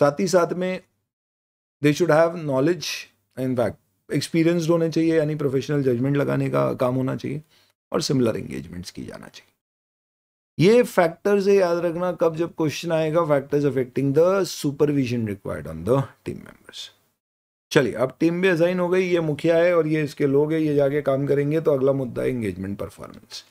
Speaker 1: साथ ही साथ में they should have knowledge in fact experienced होने चाहिए यानी प्रोफेशनल जजमेंट लगाने का काम होना चाहिए और सिमिलर एंगेजमेंट्स की जाना चाहिए ये फैक्टर्स है याद रखना कब जब क्वेश्चन आएगा factors affecting the supervision required on the team members चलिए अब टीम भी असाइन हो गई ये मुखिया है और ये इसके लोग हैं ये जाके काम करेंगे तो अगला मुद्दा है एंगेजमेंट परफॉर्मेंस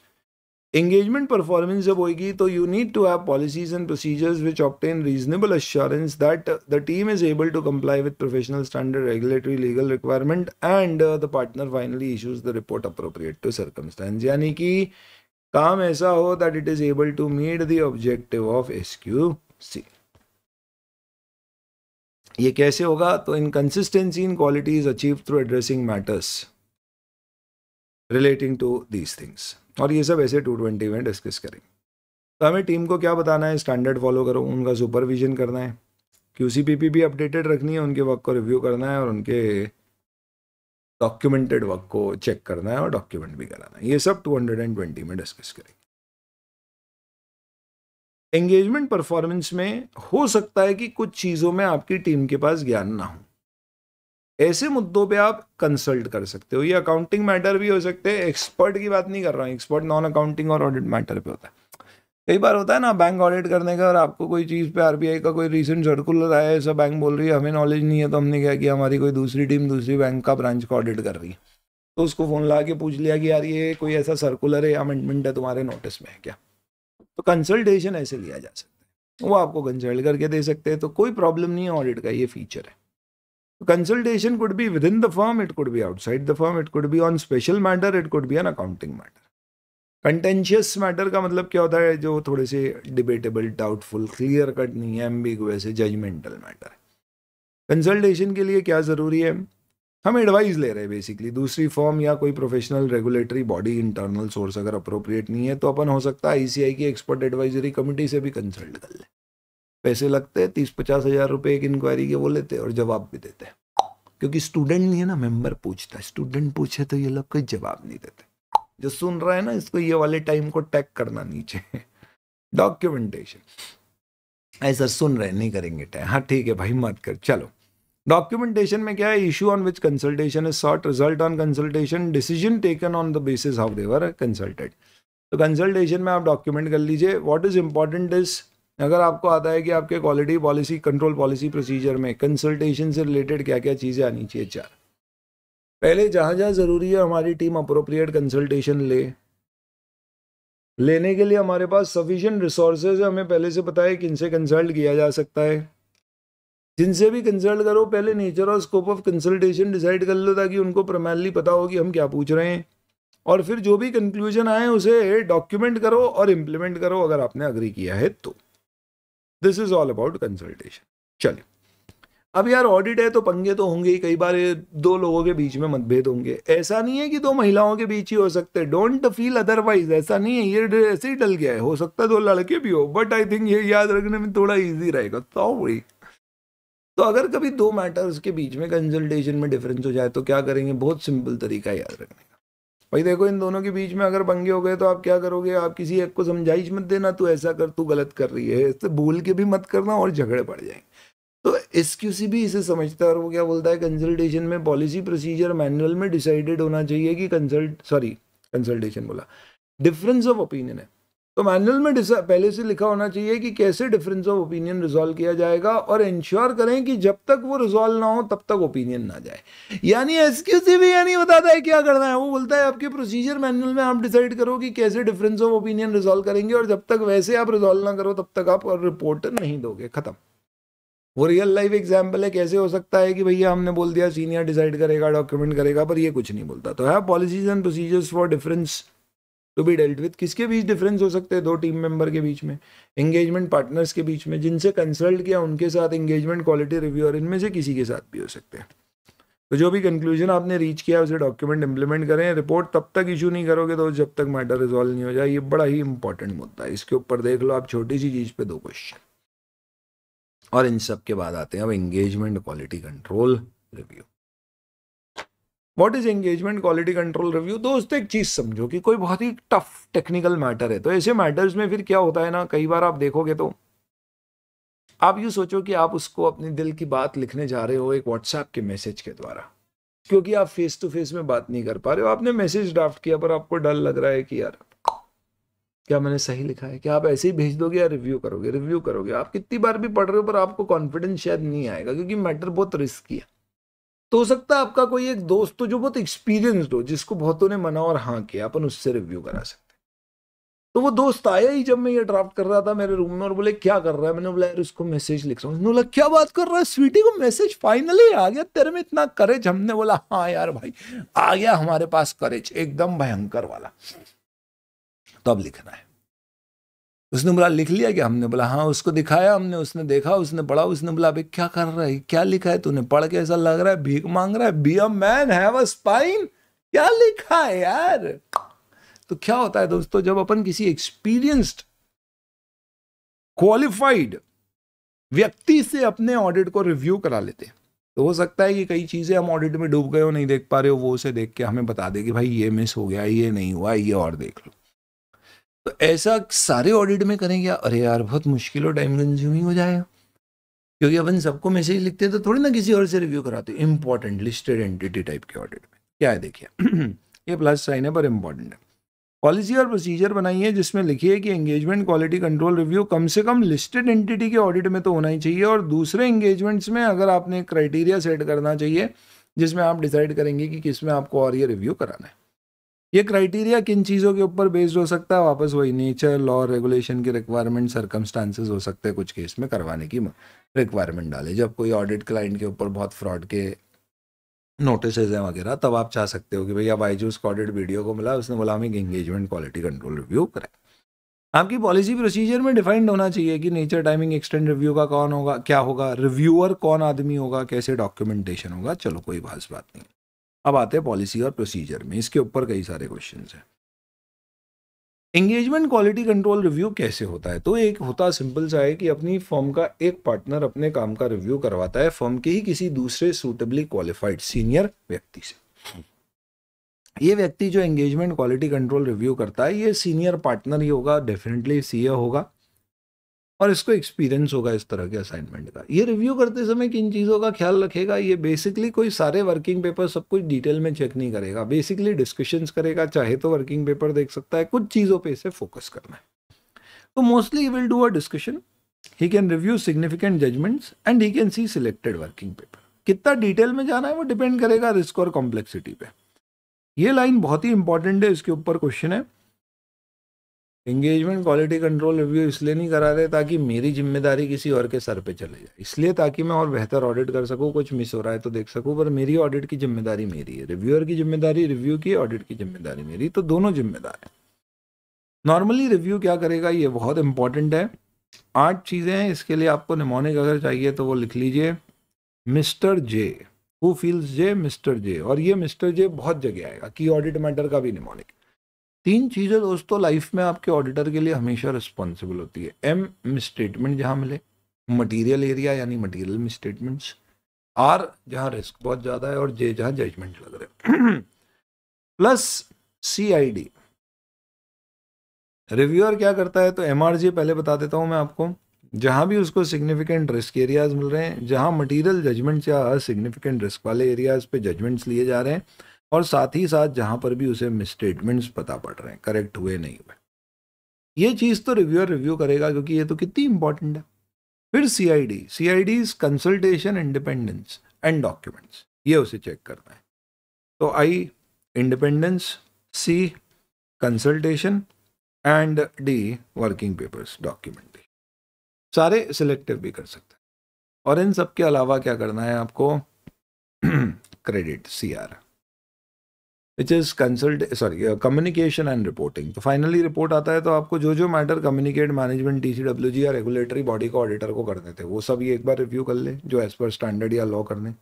Speaker 1: एंगेजमेंट परफॉर्मेंस जब होगी तो you need to have policies and procedures which obtain reasonable assurance that the team is able to comply with professional standard regulatory legal requirement and the partner finally issues the report appropriate to circumstances यानी कि काम ऐसा हो that it is able to meet the objective of S Q C ये कैसे होगा तो inconsistency in quality is achieve through addressing matters relating to these things और ये सब ऐसे टू ट्वेंटी में डिस्कस करेंगे तो हमें टीम को क्या बताना है स्टैंडर्ड फॉलो करो उनका सुपरविजन करना है क्यू भी अपडेटेड रखनी है उनके वर्क को रिव्यू करना है और उनके डॉक्यूमेंटेड वर्क को चेक करना है और डॉक्यूमेंट भी कराना है ये सब 220 में डिस्कस करेंगे एंगेजमेंट परफॉर्मेंस में हो सकता है कि कुछ चीज़ों में आपकी टीम के पास ज्ञान ना हो ऐसे मुद्दों पे आप कंसल्ट कर सकते हो ये अकाउंटिंग मैटर भी हो सकते हैं एक्सपर्ट की बात नहीं कर रहा हूँ एक्सपर्ट नॉन अकाउंटिंग और ऑडिट मैटर पे होता है कई बार होता है ना बैंक ऑडिट करने का और आपको कोई चीज़ पे आरबीआई का कोई रीसेंट सर्कुलर आया है ऐसा बैंक बोल रही है हमें नॉलेज नहीं है तो हमने क्या किया हमारी कोई दूसरी टीम दूसरी बैंक का ब्रांच का ऑडिट कर रही है तो उसको फ़ोन ला के पूछ लिया कि यार ये कोई ऐसा सर्कुलर है अमेंडमेंट है तुम्हारे नोटिस में है क्या तो कंसल्टेशन ऐसे लिया जा सकता है वो आपको कंसल्ट करके दे सकते हैं तो कोई प्रॉब्लम नहीं है ऑडिट का ये फीचर है कुड भी with in the firm it could भी outside the firm it could be on special matter it could be an accounting matter contentious matter का मतलब क्या होता है जो थोड़े से डिबेटेबल डाउटफुल क्लियर कट नहीं है एम्बिग वैसे जजमेंटल मैटर कंसल्टेशन के लिए क्या ज़रूरी है हम एडवाइस ले रहे हैं बेसिकली दूसरी फॉर्म या कोई professional regulatory body internal source अगर अप्रोप्रिएट नहीं है तो अपन हो सकता है आईसीआई e की एक्सपर्ट एडवाइजरी कमिटी से भी कंसल्ट कर ले पैसे लगते हैं तीस पचास हज़ार रुपये एक इंक्वायरी के वो लेते और जवाब भी देते हैं क्योंकि स्टूडेंट नहीं है ना मेंबर पूछता है स्टूडेंट पूछे तो ये लोग कोई जवाब नहीं देते जो सुन रहा है ना इसको ये वाले टाइम को टैग करना नीचे डॉक्यूमेंटेशन ऐसा सुन रहे नहीं करेंगे टैग हाँ ठीक है भाई मत कर चलो डॉक्यूमेंटेशन में क्या है issue on which consultation is sought result on consultation decision taken on the basis how they were तो कंसल्टेशन में आप डॉक्यूमेंट कर लीजिए व्हाट इज इंपॉर्टेंट इज अगर आपको आता है कि आपके quality policy control policy procedure में कंसल्टेशन से रिलेटेड क्या क्या चीज़ें आनी चाहिए चार अच्छा। पहले जहाँ जहाँ ज़रूरी है हमारी टीम अप्रोप्रिएट कंसल्टेशन ले लेने के लिए हमारे पास सफिशेंट रिसोर्सेज हमें पहले से पता है से कंसल्ट किया जा सकता है जिनसे भी कंसल्ट करो पहले नेचर और स्कोप ऑफ कंसल्टेशन डिसाइड कर लो ताकि उनको प्रमाणली पता हो कि हम क्या पूछ रहे हैं और फिर जो भी कंक्लूजन आए उसे डॉक्यूमेंट करो और इम्प्लीमेंट करो अगर आपने अग्री किया है तो this is all about consultation चलिए अब यार ऑडिट है तो पंगे तो होंगे ही कई बार दो लोगों के बीच में मतभेद होंगे ऐसा नहीं है कि दो महिलाओं के बीच ही हो सकते डोंट फील अदरवाइज ऐसा नहीं है ये ऐसे ही डल गया है हो सकता है दो लड़के भी हो बट आई थिंक ये याद रखने में थोड़ा ईजी रहेगा तो वही तो अगर कभी दो मैटर्स के बीच में कंसल्टेशन में डिफरेंस हो जाए तो क्या करेंगे बहुत सिंपल तरीका है याद रखने का भाई देखो इन दोनों के बीच में अगर पंगे हो गए तो आप क्या करोगे आप किसी एक को समझाइश मत देना तू ऐसा कर तू गलत कर रही है इससे बोल के भी मत करना और झगड़े पड़ जाएंगे तो एसक्यूसी भी इसे समझता है और वो क्या बोलता है कंसल्टेशन में पॉलिसी प्रोसीजर मैनुअल में डिसाइडेड होना चाहिए कि कंसल्ट सॉरी कंसल्टेशन बोला डिफरेंस ऑफ ओपिनियन है तो मैनुअल में पहले से लिखा होना चाहिए कि कैसे डिफरेंस ऑफ ओपिनियन रिजॉल्व किया जाएगा और इंश्योर करें कि जब तक वो रिजॉल्व ना हो तब तक ओपिनियन ना जाए यानी एक्सक्यूजी भी यानी नहीं बताता है क्या करना है वो बोलता है आपके प्रोसीजर मैनुअल में आप डिसाइड करो कि कैसे डिफरेंस ऑफ ओपिनियन रिजॉल्व करेंगे और जब तक वैसे आप रिजॉल्व ना करो तब तक आप रिपोर्ट नहीं दोगे खत्म वो रियल लाइफ एग्जाम्पल है कैसे हो सकता है कि भैया हमने बोल दिया सीनियर डिसाइड करेगा डॉक्यूमेंट करेगा पर ये कुछ नहीं बोलता तो है policies and procedures for difference to be dealt with किसके बीच डिफरेंस हो सकते हैं दो टीम मेंबर के बीच में एंगेजमेंट पार्टनर्स के बीच में जिनसे कंसल्ट किया उनके साथ एंगेजमेंट क्वालिटी रिव्यू और इनमें से किसी के साथ भी हो सकते हैं तो जो भी कंक्लूजन आपने रीच किया उसे डॉक्यूमेंट इंप्लीमेंट करें रिपोर्ट तब तक इशू नहीं करोगे तो जब तक मैटर रिजॉल्व नहीं हो जाए ये बड़ा ही इंपॉर्टेंट मुद्दा है इसके ऊपर देख लो आप छोटी सी चीज़ पे दो क्वेश्चन और इन सब के बाद आते हैं अब engagement quality control review what is engagement quality control review दोस्तों एक चीज़ समझो कि कोई बहुत ही टफ टेक्निकल मैटर है तो ऐसे मैटर्स में फिर क्या होता है ना कई बार आप देखोगे तो आप यू सोचो कि आप उसको अपने दिल की बात लिखने जा रहे हो एक व्हाट्सएप के मैसेज के द्वारा क्योंकि आप फेस टू फेस में बात नहीं कर पा रहे हो आपने मैसेज ड्राफ्ट किया पर आपको डर लग रहा है कि यार क्या मैंने सही लिखा है क्या आप ऐसे ही भेज दोगे या रिव्यू करोगे रिव्यू करोगे आप कितनी बार भी पढ़ रहे हो पर आपको कॉन्फिडेंस शायद नहीं आएगा क्योंकि मैटर बहुत रिस्की है तो हो सकता है आपका कोई एक दोस्त हो जो बहुत एक्सपीरियंस्ड हो जिसको बहुतों ने मना और हाँ किया अपन उससे रिव्यू करा सकते तो वो दोस्त आया ही जब मैं ये ड्राफ्ट कर रहा था मेरे रूम में और बोले क्या कर रहा है मैंने बोला यार उसको मैसेज लिख रहा हूँ बोला क्या बात कर रहा है स्वीटी को मैसेज फाइनली आ गया तेरे में इतना करेज हमने बोला हाँ यार भाई आ गया हमारे पास करेज एकदम भयंकर वाला तो अब लिखना है उसने बोला लिख लिया क्या हमने बोला हाँ उसको दिखाया हमने उसने देखा उसने पढ़ा उसने बोला अभी क्या कर रहा है क्या लिखा है तूने पढ़ के ऐसा लग रहा है भीख मांग रहा है be a man have a spine क्या लिखा है यार तो क्या होता है दोस्तों जब अपन किसी एक्सपीरियंस्ड क्वालिफाइड व्यक्ति से अपने ऑडिट को रिव्यू करा लेते हैं तो हो सकता है कि कई चीज़ें हम ऑडिट में डूब गए हो नहीं देख पा रहे हो वो उसे देख के हमें बता दे कि भाई ये मिस हो गया ये नहीं हुआ ये और देख लो तो ऐसा सारे ऑडिट में करेंगे अरे यार बहुत मुश्किल हो टाइम कंज्यूमिंग हो जाएगा क्योंकि अपन सबको मैसेज लिखते हैं तो थोड़ी ना किसी और से रिव्यू कराते इंपॉर्टेंट लिस्टेड एंटिटी टाइप के ऑडिट में क्या है देखिए ये प्लस साइन है पर इम्पॉर्टेंट है पॉलिसी और प्रोसीजर बनाइए जिसमें लिखिए कि एंगेजमेंट क्वालिटी कंट्रोल रिव्यू कम से कम लिस्टेड एंटिटी के ऑडिट में तो होना ही चाहिए और दूसरे एंगेजमेंट्स में अगर आपने क्राइटेरिया सेट करना चाहिए जिसमें आप डिसाइड करेंगे कि किस में आपको और ये रिव्यू कराना है ये क्राइटेरिया किन चीज़ों के ऊपर बेस्ड हो सकता है वापस वही नेचर लॉ रेगुलेशन के रिक्वायरमेंट सर्कमस्टांसेस हो सकते हैं कुछ केस में करवाने की रिक्वायरमेंट डाले जब कोई ऑडिट क्लाइंट के ऊपर बहुत फ्रॉड के नोटिस हैं वगैरह तब आप चाह सकते हो कि भैया बाईजूस उसको ऑडिट वीडियो को मिला उसने बोला हम एक एंगेजमेंट क्वालिटी कंट्रोल रिव्यू करें आपकी पॉलिसी प्रोसीजर में डिफाइंड होना चाहिए कि नेचर टाइमिंग एक्सटेंड रिव्यू का कौन होगा क्या होगा रिव्यूअर कौन आदमी होगा कैसे डॉक्यूमेंटेशन होगा चलो कोई खास बात नहीं अब आते हैं पॉलिसी और प्रोसीजर में इसके ऊपर कई सारे क्वेश्चन हैं एंगेजमेंट क्वालिटी कंट्रोल रिव्यू कैसे होता है तो एक होता सिंपल सा है कि अपनी फर्म का एक पार्टनर अपने काम का रिव्यू करवाता है फर्म के ही किसी दूसरे सूटेबली क्वालिफाइड सीनियर व्यक्ति से ये व्यक्ति जो एंगेजमेंट क्वालिटी कंट्रोल रिव्यू करता है ये सीनियर पार्टनर ही होगा डेफिनेटली सीए होगा और इसको एक्सपीरियंस होगा इस तरह के असाइनमेंट का ये रिव्यू करते समय किन चीज़ों का ख्याल रखेगा ये बेसिकली कोई सारे वर्किंग पेपर सब कुछ डिटेल में चेक नहीं करेगा बेसिकली डिस्कशंस करेगा चाहे तो वर्किंग पेपर देख सकता है कुछ चीज़ों पे इसे फोकस करना है तो mostly will do a discussion he can review significant judgments and he can see selected working paper कितना डिटेल में जाना है वो डिपेंड करेगा रिस्क और कॉम्प्लेक्सिटी पे ये लाइन बहुत ही इंपॉर्टेंट है इसके ऊपर क्वेश्चन है एंगेजमेंट क्वालिटी कंट्रोल रिव्यू इसलिए नहीं करा रहे ताकि मेरी जिम्मेदारी किसी और के सर पे चले जाए इसलिए ताकि मैं और बेहतर ऑडिट कर सकूँ कुछ मिस हो रहा है तो देख सकूँ पर मेरी ऑडिट की जिम्मेदारी मेरी है रिव्यूअर की जिम्मेदारी रिव्यू की ऑडिट की जिम्मेदारी मेरी तो दोनों जिम्मेदार हैं नॉर्मली रिव्यू क्या करेगा ये बहुत इंपॉर्टेंट है आठ चीज़ें हैं इसके लिए आपको निमोनिक अगर चाहिए तो वो लिख लीजिए Mr J who feels J Mr J और ये मिस्टर जे बहुत जगह आएगा की ऑडिट मैटर का भी निमोनिक तीन चीज़ें दोस्तों लाइफ में आपके ऑडिटर के लिए हमेशा रिस्पॉन्सिबल होती है एम मिसस्टेटमेंट जहां मिले मटेरियल एरिया यानी मटेरियल मिसस्टेटमेंट्स आर जहां रिस्क बहुत ज़्यादा है और जे जहां जजमेंट लग रहे plus C I D reviewer क्या करता है तो एम आर जी पहले बता देता हूं मैं आपको जहां भी उसको सिग्निफिकेंट रिस्क एरियाज मिल रहे हैं जहां मटेरियल जजमेंट्स या सिग्निफिकेंट रिस्क वाले एरियाज पे जजमेंट्स लिए जा रहे हैं और साथ ही साथ जहाँ पर भी उसे मिसस्टेटमेंट्स पता पड़ रहे हैं करेक्ट हुए नहीं हुए ये चीज़ तो रिव्यूअर रिव्यू करेगा क्योंकि ये तो कितनी इंपॉर्टेंट है फिर C I D C I D consultation independence and documents ये उसे चेक करना है तो I independence C consultation and D working papers document सारे सिलेक्टिव भी कर सकते हैं और इन सब के अलावा क्या करना है आपको credit C R which is consult sorry communication and reporting तो फाइनली रिपोर्ट आता है तो आपको जो जो matter communicate management T C W G या रेगुलेटरी बॉडी को ऑडिटर को करने थे वो सब ये एक बार रिव्यू कर ले जो एज़ पर स्टैंडर्ड या लॉ करने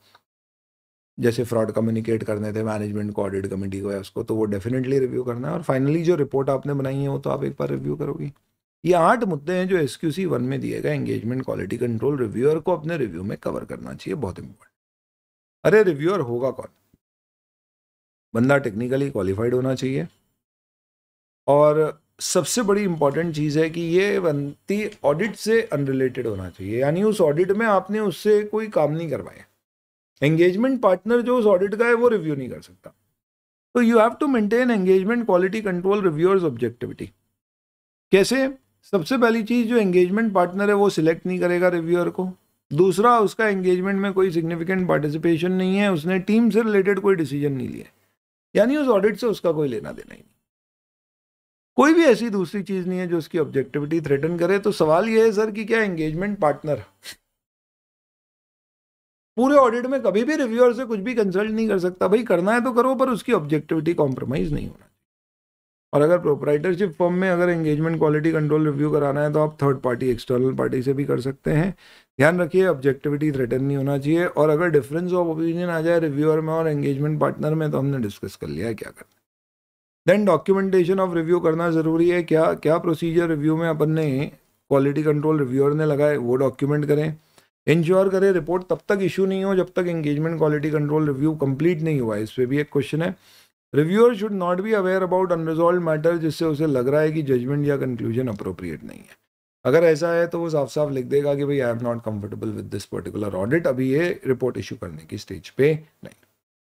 Speaker 1: जैसे फ्रॉड कम्युनिकेट करने थे मैनेजमेंट को ऑडिट कमेटी को या उसको तो वो डेफिनेटली रिव्यू करना है और फाइनली जो रिपोर्ट आपने बनाई है वो तो आप एक बार रिव्यू करोगे ये आठ मुद्दे हैं जो एस क्यू सी वन में दिए गए एंगेजमेंट क्वालिटी कंट्रोल रिव्यूअर को अपने रिव्यू में कवर करना चाहिए बहुत इंपॉर्टेंट अरे रिव्यूअर होगा कौन बंदा टेक्निकली क्वालिफाइड होना चाहिए और सबसे बड़ी इंपॉर्टेंट चीज़ है कि ये बनती ऑडिट से अनरिलेटेड होना चाहिए यानी उस ऑडिट में आपने उससे कोई काम नहीं करवाया एंगेजमेंट पार्टनर जो उस ऑडिट का है वो रिव्यू नहीं कर सकता तो you have to maintain engagement quality control reviewers objectivity कैसे सबसे पहली चीज़ जो एंगेजमेंट पार्टनर है वो सिलेक्ट नहीं करेगा रिव्यूअर को दूसरा उसका एंगेजमेंट में कोई सिग्निफिकेंट पार्टिसिपेशन नहीं है उसने टीम से रिलेटेड कोई डिसीजन नहीं लिया यानी उस ऑडिट से उसका कोई लेना देना ही नहीं कोई भी ऐसी दूसरी चीज़ नहीं है जो उसकी ऑब्जेक्टिविटी थ्रेटन करे तो सवाल यह है सर कि क्या एंगेजमेंट पार्टनर पूरे ऑडिट में कभी भी रिव्यूअर से कुछ भी कंसल्ट नहीं कर सकता भाई करना है तो करो पर उसकी ऑब्जेक्टिविटी कॉम्प्रोमाइज़ नहीं होना और अगर प्रोपराइटरशिप फॉर्म में अगर एंगेजमेंट क्वालिटी कंट्रोल रिव्यू कराना है तो आप थर्ड पार्टी एक्सटर्नल पार्टी से भी कर सकते हैं ध्यान रखिए ऑब्जेक्टिविटी थ्रेटन नहीं होना चाहिए और अगर डिफरेंस ऑफ ओपिनियन आ जाए रिव्यूअर में और एंगेजमेंट पार्टनर में तो हमने डिस्कस कर लिया है क्या करना देन डॉक्यूमेंटेशन ऑफ रिव्यू करना ज़रूरी है क्या क्या प्रोसीजर रिव्यू में अपन ने क्वालिटी कंट्रोल रिव्यूअर ने लगाए वो डॉक्यूमेंट करें इंश्योर करें रिपोर्ट तब तक इशू नहीं हो जब तक engagement quality control review complete नहीं हुआ इस पर भी एक क्वेश्चन है reviewer should not be aware about unresolved matter जिससे उसे लग रहा है कि जजमेंट या कंक्लूजन अप्रोप्रिएट नहीं है अगर ऐसा है तो वो साफ साफ लिख देगा कि भाई I am not comfortable with this particular audit अभी ये रिपोर्ट इशू करने की स्टेज पे नहीं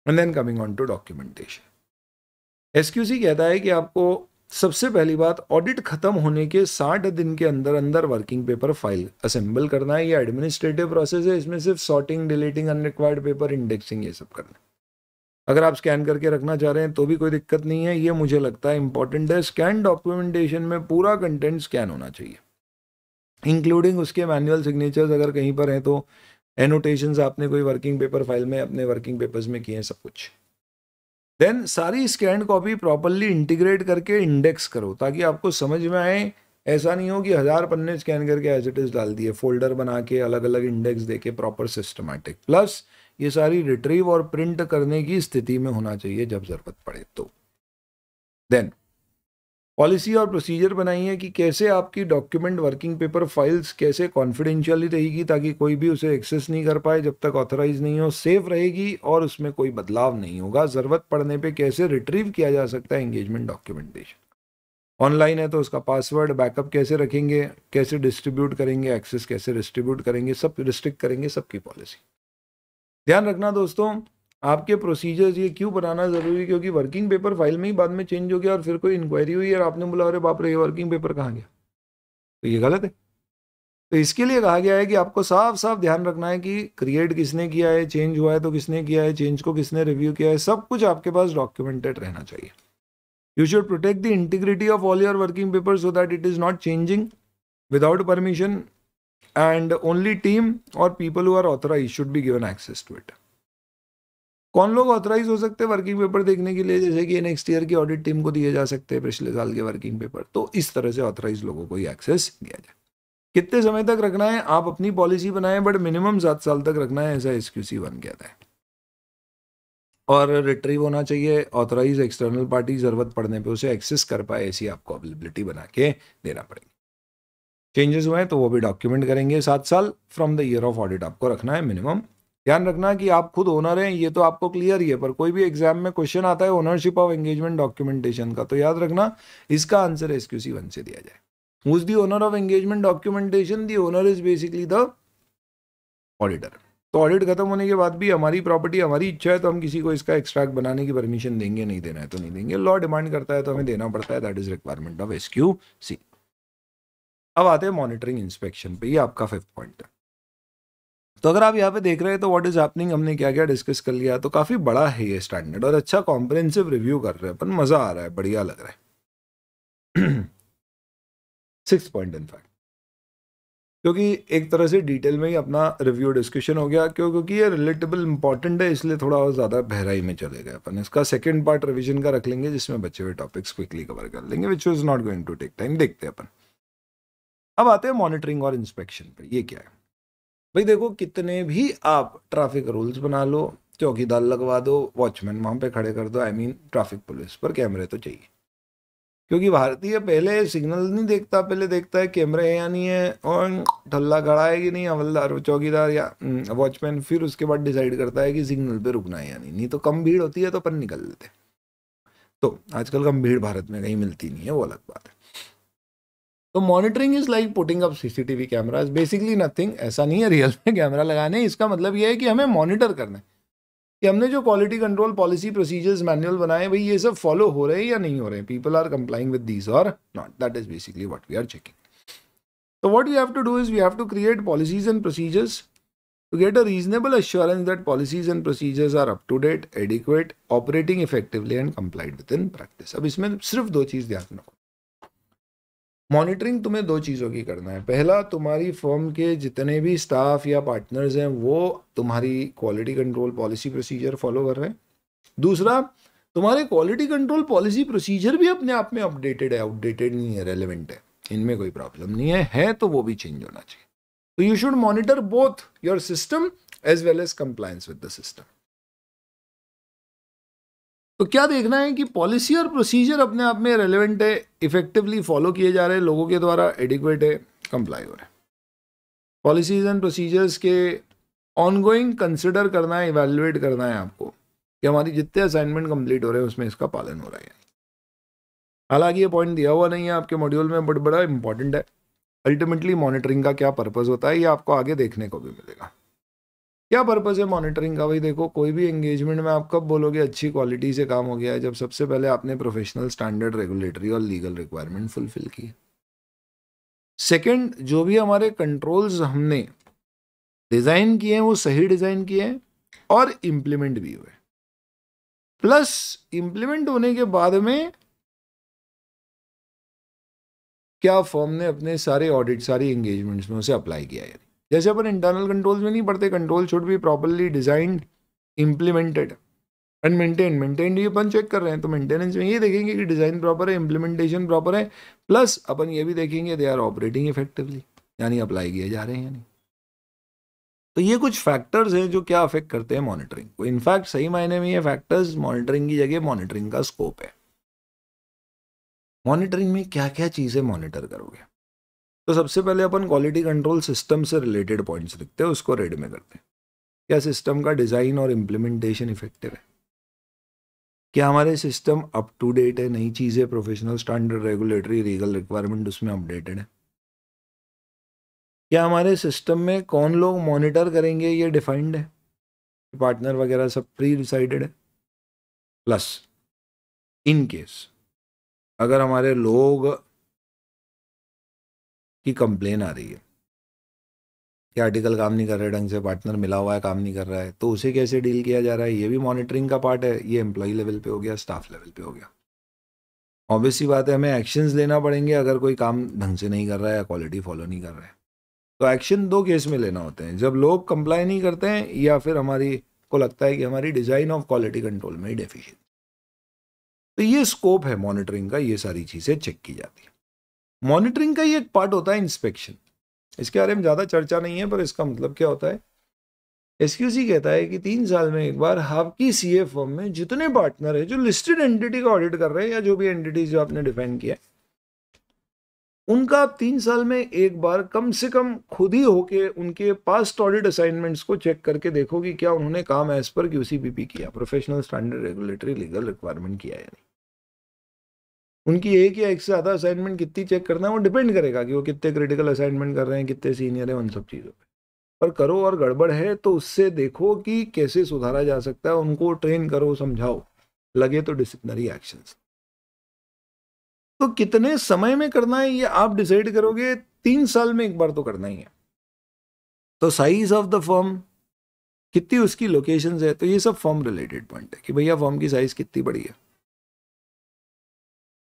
Speaker 1: and then coming on to documentation S कहता है कि आपको सबसे पहली बात ऑडिट खत्म होने के साठ दिन के अंदर अंदर वर्किंग पेपर फाइल असेंबल करना है ये एडमिनिस्ट्रेटिव प्रोसेस है इसमें सिर्फ sorting deleting unrequired paper indexing ये सब करना है अगर आप स्कैन करके रखना चाह रहे हैं तो भी कोई दिक्कत नहीं है ये मुझे लगता है इंपॉर्टेंट है स्कैन डॉक्यूमेंटेशन में पूरा कंटेंट स्कैन होना चाहिए इंक्लूडिंग उसके मैनुअल सिग्नेचर्स अगर कहीं पर हैं तो एनोटेशंस आपने कोई वर्किंग पेपर फाइल में अपने वर्किंग पेपर्स में किए हैं सब कुछ देन सारी स्कैंड कॉपी प्रॉपरली इंटीग्रेट करके इंडेक्स करो ताकि आपको समझ में आए ऐसा नहीं हो कि हज़ार पन्ने स्कैन करके एज इट इज़ डाल दिए फोल्डर बना के अलग अलग इंडेक्स दे के प्रॉपर सिस्टमैटिक प्लस ये सारी रिट्रीव और प्रिंट करने की स्थिति में होना चाहिए जब ज़रूरत पड़े तो देन पॉलिसी और प्रोसीजर बनाई है कि कैसे आपकी डॉक्यूमेंट वर्किंग पेपर फाइल्स कैसे कॉन्फिडेंशियली रहेगी ताकि कोई भी उसे एक्सेस नहीं कर पाए जब तक ऑथराइज नहीं हो सेफ रहेगी और उसमें कोई बदलाव नहीं होगा ज़रूरत पड़ने पे कैसे रिट्रीव किया जा सकता है एंगेजमेंट डॉक्यूमेंटेशन ऑनलाइन है तो उसका पासवर्ड बैकअप कैसे रखेंगे कैसे डिस्ट्रीब्यूट करेंगे एक्सेस कैसे डिस्ट्रीब्यूट करेंगे सब रिस्ट्रिक्ट करेंगे सबकी पॉलिसी ध्यान रखना दोस्तों आपके प्रोसीजर्स ये क्यों बनाना ज़रूरी क्योंकि वर्किंग पेपर फाइल में ही बाद में चेंज हो गया और फिर कोई इंक्वायरी हुई और आपने बोला अरे बाप रे ये वर्किंग पेपर कहाँ गया तो ये गलत है तो इसके लिए कहा गया है कि आपको साफ साफ ध्यान रखना है कि क्रिएट किसने किया है चेंज हुआ है तो किसने किया है चेंज को किसने रिव्यू किया है सब कुछ आपके पास डॉक्यूमेंटेड रहना चाहिए you should protect the integrity of all your working paper so that it is not changing without permission and only team और people who are authorise should be given access to it कौन लोग authorise हो सकते हैं working paper देखने के लिए जैसे कि नेक्स्ट ईयर की ऑडिट टीम को दिए जा सकते हैं पिछले साल के वर्किंग पेपर तो इस तरह से ऑथराइज लोगों को ही एक्सेस दिया जाए कितने समय तक रखना है आप अपनी पॉलिसी बनाए बट मिनिमम सात साल तक रखना है ऐसा एस सी वन कहता है और रिट्रीव होना चाहिए ऑथराइज एक्सटर्नल पार्टी जरूरत पड़ने पर उसे एक्सेस कर पाए ऐसी आपको अवेलेबिलिटी बना के देना पड़ेगी चेंजेस हुए तो वो भी डॉक्यूमेंट करेंगे सात साल from the year of audit आपको रखना है मिनिमम ध्यान रखना कि आप खुद ओनर हैं ये तो आपको क्लियर ही है पर कोई भी एग्जाम में क्वेश्चन आता है ओनरशिप ऑफ एंगेजमेंट डॉक्यूमेंटेशन का तो याद रखना इसका answer S Q C one से दिया जाए who the owner of engagement documentation the owner is basically the auditor तो ऑडिट खत्म होने के बाद भी हमारी प्रॉपर्टी हमारी इच्छा है तो हम किसी को इसका एक्सट्रैक्ट बनाने की परमिशन देंगे नहीं देना है तो नहीं देंगे लॉ डिमांड करता है तो हमें देना पड़ता है that is requirement of S Q C अब आते हैं मॉनिटरिंग इंस्पेक्शन पे ये आपका फिफ्थ पॉइंट है तो अगर आप यहाँ पे देख रहे हैं तो व्हाट इज़ हैपनिंग हमने क्या क्या डिस्कस कर लिया तो काफ़ी बड़ा है ये स्टैंडर्ड और अच्छा कॉम्प्रेंसिव रिव्यू कर रहे हैं अपन मज़ा आ रहा है बढ़िया लग रहा है सिक्स पॉइंट इनफैक्ट क्योंकि एक तरह से डिटेल में ही अपना रिव्यू डिस्कशन हो गया क्यों क्योंकि ये रिलेटेबल इंपॉर्टेंट है इसलिए थोड़ा और ज़्यादा बहराई में चले गए अपन इसका सेकंड पार्ट रिवीजन का रख लेंगे जिसमें बचे हुए टॉपिक्स क्विकली कवर कर लेंगे which is not going to take time देखते हैं अपन अब आते हैं मॉनिटरिंग और इंस्पेक्शन पर ये क्या है भाई देखो कितने भी आप ट्रैफिक रूल्स बना लो चौकीदार लगवा दो वॉचमैन वहाँ पे खड़े कर दो आई मीन ट्रैफिक पुलिस पर कैमरे तो चाहिए क्योंकि भारतीय पहले सिग्नल नहीं देखता पहले देखता है कैमरे है या नहीं है और ठल्ला खड़ा है कि नहीं हवलदार चौकीदार या वॉचमैन हम्म, फिर उसके बाद डिसाइड करता है कि सिग्नल पे रुकना है या नहीं नहीं तो कम भीड़ होती है तो अपन निकल लेते तो आजकल कम भीड़ भारत में कहीं मिलती नहीं है वो अलग बात है तो monitoring is like putting up CCTV camera basically nothing ऐसा नहीं है रियल में कैमरा लगाने इसका मतलब यह है कि हमें मॉनिटर करना है कि हमने जो quality control policy procedures manual बनाए भाई ये सब फॉलो हो रहे हैं या नहीं हो रहे हैं people are complying with these और not that is basically what we are checking तो what we have to do is we have to create policies and procedures to get a reasonable assurance that policies and procedures are up to date adequate operating effectively and complied with in practice अब इसमें सिर्फ दो चीज़ ध्यान रखो monitoring तुम्हें दो चीज़ों की करना है पहला तुम्हारी फर्म के जितने भी स्टाफ या पार्टनर्स हैं वो तुम्हारी quality control policy procedure follow कर रहे हैं दूसरा तुम्हारे क्वालिटी कंट्रोल पॉलिसी प्रोसीजर भी अपने आप में अपडेटेड है आउटडेटेड नहीं है रेलिवेंट है इनमें कोई प्रॉब्लम नहीं है है तो वो भी चेंज होना चाहिए तो you should monitor both your system as well as compliance with the system तो क्या देखना है कि पॉलिसी और प्रोसीजर अपने आप में रेलिवेंट है इफेक्टिवली फॉलो किए जा रहे हैं लोगों के द्वारा एडिक्वेट है कंप्लाई हो रहे पॉलिसीज एंड प्रोसीजर्स के ऑनगोइंग कंसिडर करना है इवेल्युएट करना है आपको कि हमारी जितने असाइनमेंट कंप्लीट हो रहे हैं उसमें इसका पालन हो रहा है हालांकि ये पॉइंट दिया हुआ नहीं है आपके मॉड्यूल में बट बड़ा इंपॉर्टेंट है अल्टीमेटली मॉनिटरिंग का क्या पर्पज़ होता है ये आपको आगे देखने को भी मिलेगा क्या पर्पज़ है मॉनिटरिंग का भाई देखो कोई भी एंगेजमेंट में आप कब बोलोगे अच्छी क्वालिटी से काम हो गया है जब सबसे पहले आपने प्रोफेशनल स्टैंडर्ड रेगुलेटरी और लीगल रिक्वायरमेंट फुलफिल की सेकंड जो भी हमारे कंट्रोल्स हमने डिज़ाइन किए हैं वो सही डिज़ाइन किए हैं और इम्प्लीमेंट भी हुए प्लस इम्प्लीमेंट होने के बाद में क्या फॉर्म ने अपने सारे ऑडिट सारी एंगेजमेंट्स में उसे अप्लाई किया है जैसे अपन इंटरनल कंट्रोल्स में नहीं पढ़ते control should be properly designed implemented and maintain maintain ये अपन चेक कर रहे हैं तो मेंटेनेंस में ये देखेंगे कि डिज़ाइन प्रॉपर है इम्प्लीमेंटेशन प्रॉपर है प्लस अपन ये भी देखेंगे दे आर ऑपरेटिंग इफेक्टिवली यानी अप्लाई किए जा रहे हैं यानी तो ये कुछ फैक्टर्स हैं जो क्या अफेक्ट करते हैं मॉनिटरिंग को इनफैक्ट सही मायने में ये फैक्टर्स मॉनिटरिंग की जगह मॉनिटरिंग का स्कोप है मॉनिटरिंग में क्या क्या चीज़ें मॉनिटर करोगे तो सबसे पहले अपन क्वालिटी कंट्रोल सिस्टम से रिलेटेड पॉइंट्स लिखते हैं उसको रेड में करते हैं क्या सिस्टम का डिज़ाइन और इम्प्लीमेंटेशन इफेक्टिव है क्या हमारे सिस्टम अप टू डेट है नई चीज़ें professional standard regulatory legal requirement उसमें अपडेटेड है क्या हमारे सिस्टम में कौन लोग मॉनिटर करेंगे ये डिफाइंड है पार्टनर वगैरह सब प्री डिसाइडेड है प्लस इन केस अगर हमारे लोग की कंप्लेन आ रही है कि आर्टिकल काम नहीं कर रहा है ढंग से पार्टनर मिला हुआ है काम नहीं कर रहा है तो उसे कैसे डील किया जा रहा है ये भी मॉनिटरिंग का पार्ट है ये एम्प्लॉई लेवल पे हो गया स्टाफ लेवल पे हो गया ऑब्वियस सी बात है हमें एक्शंस लेना पड़ेंगे अगर कोई काम ढंग से नहीं कर रहा है या क्वालिटी फॉलो नहीं कर रहा है तो एक्शन दो केस में लेना होते हैं जब लोग कंप्लाई नहीं करते हैं या फिर हमारी को लगता है कि हमारी डिज़ाइन ऑफ क्वालिटी कंट्रोल में ही डेफिशिएंट तो ये स्कोप है मॉनिटरिंग का ये सारी चीज़ें चेक की जाती है मॉनिटरिंग का ही एक पार्ट होता है इंस्पेक्शन इसके बारे में ज़्यादा चर्चा नहीं है पर इसका मतलब क्या होता है एस कहता है कि तीन साल में एक बार आपकी सी एफ फर्म में जितने पार्टनर है जो लिस्टेड एंटिटी का ऑडिट कर रहे हैं या जो भी एंटिटी जो आपने डिफाइन किया है उनका आप तीन साल में एक बार कम से कम खुद ही होके उनके पास्ट ऑडिट असाइनमेंट्स को चेक करके देखो कि क्या उन्होंने काम एज पर क्यूसीपीपी किया professional standard regulatory legal requirement किया या नहीं उनकी एक या एक से ज़्यादा असाइनमेंट कितनी चेक करना है वो डिपेंड करेगा कि वो कितने क्रिटिकल असाइनमेंट कर रहे हैं कितने सीनियर हैं उन सब चीज़ों पर पर करो और गड़बड़ है तो उससे देखो कि कैसे सुधारा जा सकता है उनको ट्रेन करो समझाओ लगे तो डिसिप्लिनरी एक्शंस तो कितने समय में करना है ये आप डिसाइड करोगे तीन साल में एक बार तो करना ही है तो साइज ऑफ द फॉर्म कितनी उसकी लोकेशंस है तो ये सब फॉर्म रिलेटेड पॉइंट है कि भैया फॉर्म की साइज़ कितनी बड़ी है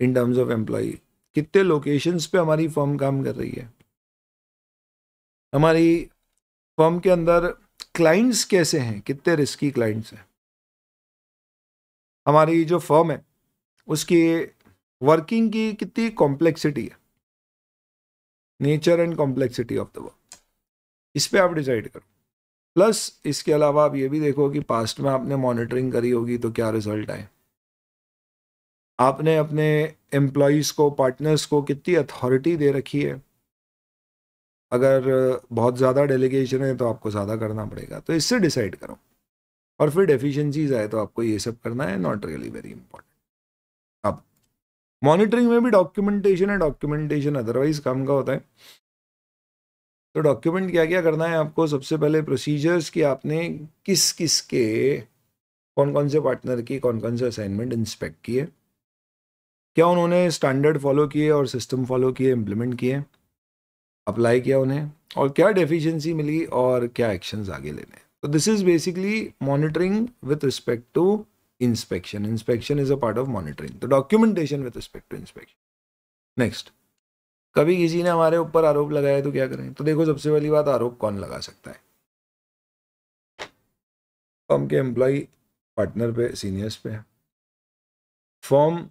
Speaker 1: इन टर्म्स ऑफ एम्प्लॉई कितने लोकेशंस पे हमारी फर्म काम कर रही है हमारी फर्म के अंदर क्लाइंट्स कैसे हैं कितने रिस्की क्लाइंट्स हैं हमारी जो फर्म है उसकी वर्किंग की कितनी कॉम्प्लेक्सिटी है nature and complexity of the work इस पर आप डिसाइड करो प्लस इसके अलावा आप ये भी देखो कि पास्ट में आपने मॉनिटरिंग करी होगी तो क्या रिजल्ट आए आपने अपने एम्प्लॉज को पार्टनर्स को कितनी अथॉरिटी दे रखी है अगर बहुत ज़्यादा डेलीगेशन है तो आपको ज़्यादा करना पड़ेगा तो इससे डिसाइड करो और फिर डेफिशिएंसीज आए तो आपको ये सब करना है नॉट रियली वेरी इंपॉर्टेंट अब मॉनिटरिंग में भी डॉक्यूमेंटेशन है डॉक्यूमेंटेशन अदरवाइज काम का होता है तो डॉक्यूमेंट क्या क्या करना है आपको सबसे पहले प्रोसीजर्स कि आपने किस किस के कौन कौन से पार्टनर की कौन कौन से असाइनमेंट इंस्पेक्ट किए क्या उन्होंने स्टैंडर्ड फॉलो किए और सिस्टम फॉलो किए इम्प्लीमेंट किए अप्लाई किया उन्हें और क्या डेफिशिएंसी मिली और क्या एक्शंस आगे लेने तो this is basically monitoring with respect to inspection inspection is a part of monitoring तो documentation with respect to inspection next कभी किसी ने हमारे ऊपर आरोप लगाया तो क्या करें तो देखो सबसे पहली बात आरोप कौन लगा सकता है फॉर्म के एम्प्लॉय पार्टनर पे सीनियर्स पे फॉर्म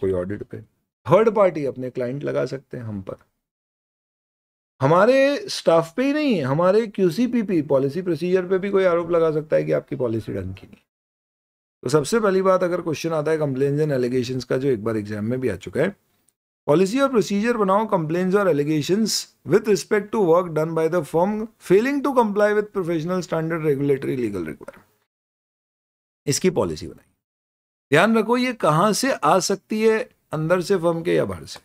Speaker 1: कोई ऑडिट पे थर्ड पार्टी अपने क्लाइंट लगा सकते हैं हम पर हमारे स्टाफ पे ही नहीं है हमारे क्यूसीपीपी पॉलिसी प्रोसीजर पे भी कोई आरोप लगा सकता है कि आपकी पॉलिसी ढंग की नहीं तो सबसे पहली बात अगर क्वेश्चन आता है कंप्लेन्स एंड एलिगेशंस का जो एक बार एग्जाम में भी आ चुका है पॉलिसी और प्रोसीजर बनाओ कंप्लेन्स और allegations with respect to work done by the firm failing to comply with professional standard regulatory legal requirement इसकी पॉलिसी बनाई ध्यान रखो ये कहाँ से आ सकती है अंदर से फर्म के या बाहर से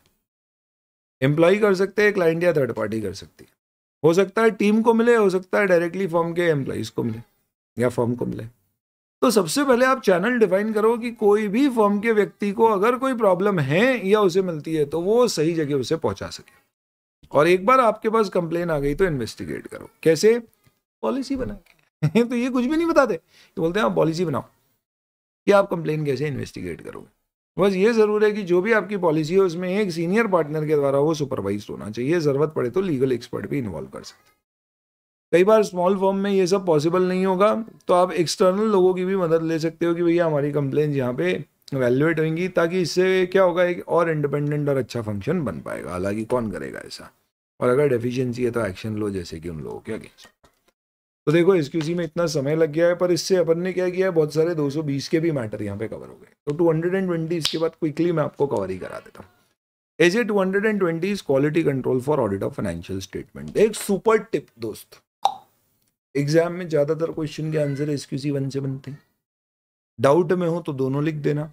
Speaker 1: एम्प्लॉय कर सकते हैं क्लाइंट या थर्ड पार्टी कर सकती है हो सकता है टीम को मिले हो सकता है डायरेक्टली फर्म के एम्प्लॉयज़ को मिले या फर्म को मिले तो सबसे पहले आप चैनल डिफाइन करो कि कोई भी फर्म के व्यक्ति को अगर कोई प्रॉब्लम है या उसे मिलती है तो वो सही जगह उसे पहुंचा सके और एक बार आपके पास कंप्लेन आ गई तो इन्वेस्टिगेट करो कैसे पॉलिसी बना के तो ये कुछ भी नहीं बताते तो बोलते हैं आप हाँ, पॉलिसी बनाओ कि आप कंप्लेन कैसे इन्वेस्टिगेट करोगे बस ये ज़रूर है कि जो भी आपकी पॉलिसी है उसमें एक सीनियर पार्टनर के द्वारा वो सुपरवाइज होना चाहिए ज़रूरत पड़े तो लीगल एक्सपर्ट भी इन्वॉल्व कर सकते कई बार स्मॉल फॉर्म में ये सब पॉसिबल नहीं होगा तो आप एक्सटर्नल लोगों की भी मदद ले सकते हो कि भैया हमारी कंप्लेन यहाँ पे वैल्यूएट होंगी ताकि इससे क्या होगा एक और इंडिपेंडेंट और अच्छा फंक्शन बन पाएगा हालांकि कौन करेगा ऐसा और अगर डेफिशिएंसी है तो एक्शन लो जैसे कि उन लोगों के अगेंस्ट तो देखो सी में इतना समय लग गया है पर इससे अपन ने क्या किया है बहुत सारे 220 के भी मैटर यहाँ पे कवर हो गए तो 220 इसके बाद क्विकली मैं आपको कवर ही करा देता हूँ as A two hundred twenty is quality control for audit of financial statement एक सुपर टिप दोस्त एग्जाम में ज़्यादातर क्वेश्चन के आंसर एसक्यूसी वन से बनते हैं डाउट में हो तो दोनों लिख देना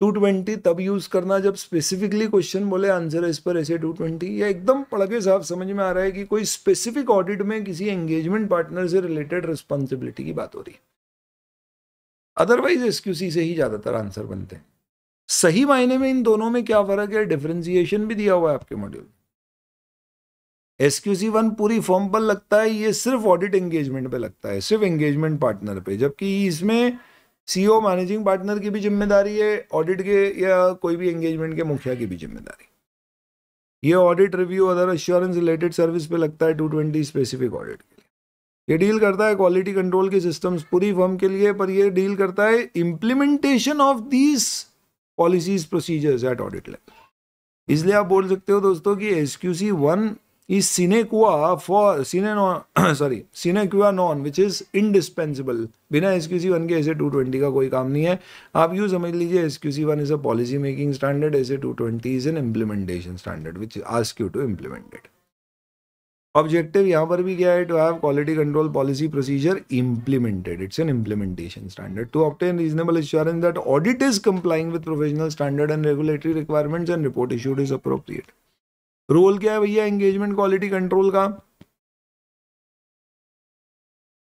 Speaker 1: टू ट्वेंटी तब यूज़ करना जब स्पेसिफिकली क्वेश्चन बोले आंसर इस पर ऐसे टू ट्वेंटी या एकदम पढ़ के साफ समझ में आ रहा है कि कोई स्पेसिफिक ऑडिट में किसी एंगेजमेंट पार्टनर से रिलेटेड रिस्पॉन्सिबिलिटी की बात हो रही है अदरवाइज एस से ही ज़्यादातर आंसर बनते हैं सही मायने में इन दोनों में क्या फ़र्क है डिफ्रेंसिएशन भी दिया हुआ है आपके मॉड्यूल एसक्यूसी वन पूरी फॉर्म पर लगता है ये सिर्फ ऑडिट एंगेजमेंट पे लगता है सिर्फ एंगेजमेंट पार्टनर पे जबकि इसमें सीईओ मैनेजिंग पार्टनर की भी जिम्मेदारी है ऑडिट के या कोई भी एंगेजमेंट के मुखिया की भी जिम्मेदारी ये audit review other assurance related service पे लगता है टू ट्वेंटी स्पेसिफिक ऑडिट के लिए ये डील करता है क्वालिटी कंट्रोल के सिस्टम्स पूरी फर्म के लिए पर ये डील करता है implementation of these policies procedures at audit level इसलिए आप बोल सकते हो दोस्तों कि S Q C one is sine qua for sine non sorry sine qua non which is indispensable बिना sqc1 ke सी वन के koi टू ट्वेंटी का कोई काम नहीं है आप is समझ लीजिए making standard C one is a policy making standard ask two twenty is an implementation standard which to objective यहाँ पर भी क्या है to have quality control policy procedure implemented it's an implementation standard to obtain reasonable insurance that audit is complying with professional standard and regulatory requirements and report issued is appropriate role क्या है भैया engagement quality control का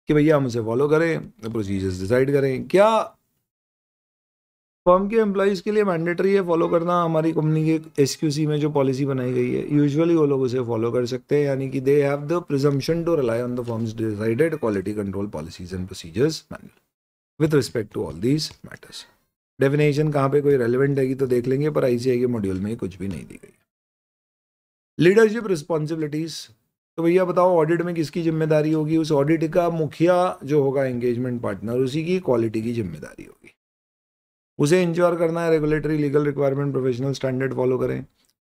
Speaker 1: कि भैया हम उसे follow करें procedures decide करें क्या फॉर्म के एम्प्लॉज के लिए मैंडेटरी है फॉलो करना हमारी कंपनी के एस में जो पॉलिसी बनाई गई है यूजुअली वो लोग उसे फॉलो कर सकते हैं यानी कि they have the presumption to rely on the firm's decided quality control policies and procedures manual with respect to all these matters definition कहाँ पे कोई रेलिवेंट है तो देख लेंगे पर आईसीआई के मॉड्यूल में कुछ भी नहीं दी गई लीडरशिप रिस्पॉन्सिबिलिटीज़ तो भैया बताओ ऑडिट में किसकी जिम्मेदारी होगी उस ऑडिट का मुखिया जो होगा एंगेजमेंट पार्टनर उसी की क्वालिटी की जिम्मेदारी होगी उसे इंश्योर करना है regulatory legal requirement professional standard follow करें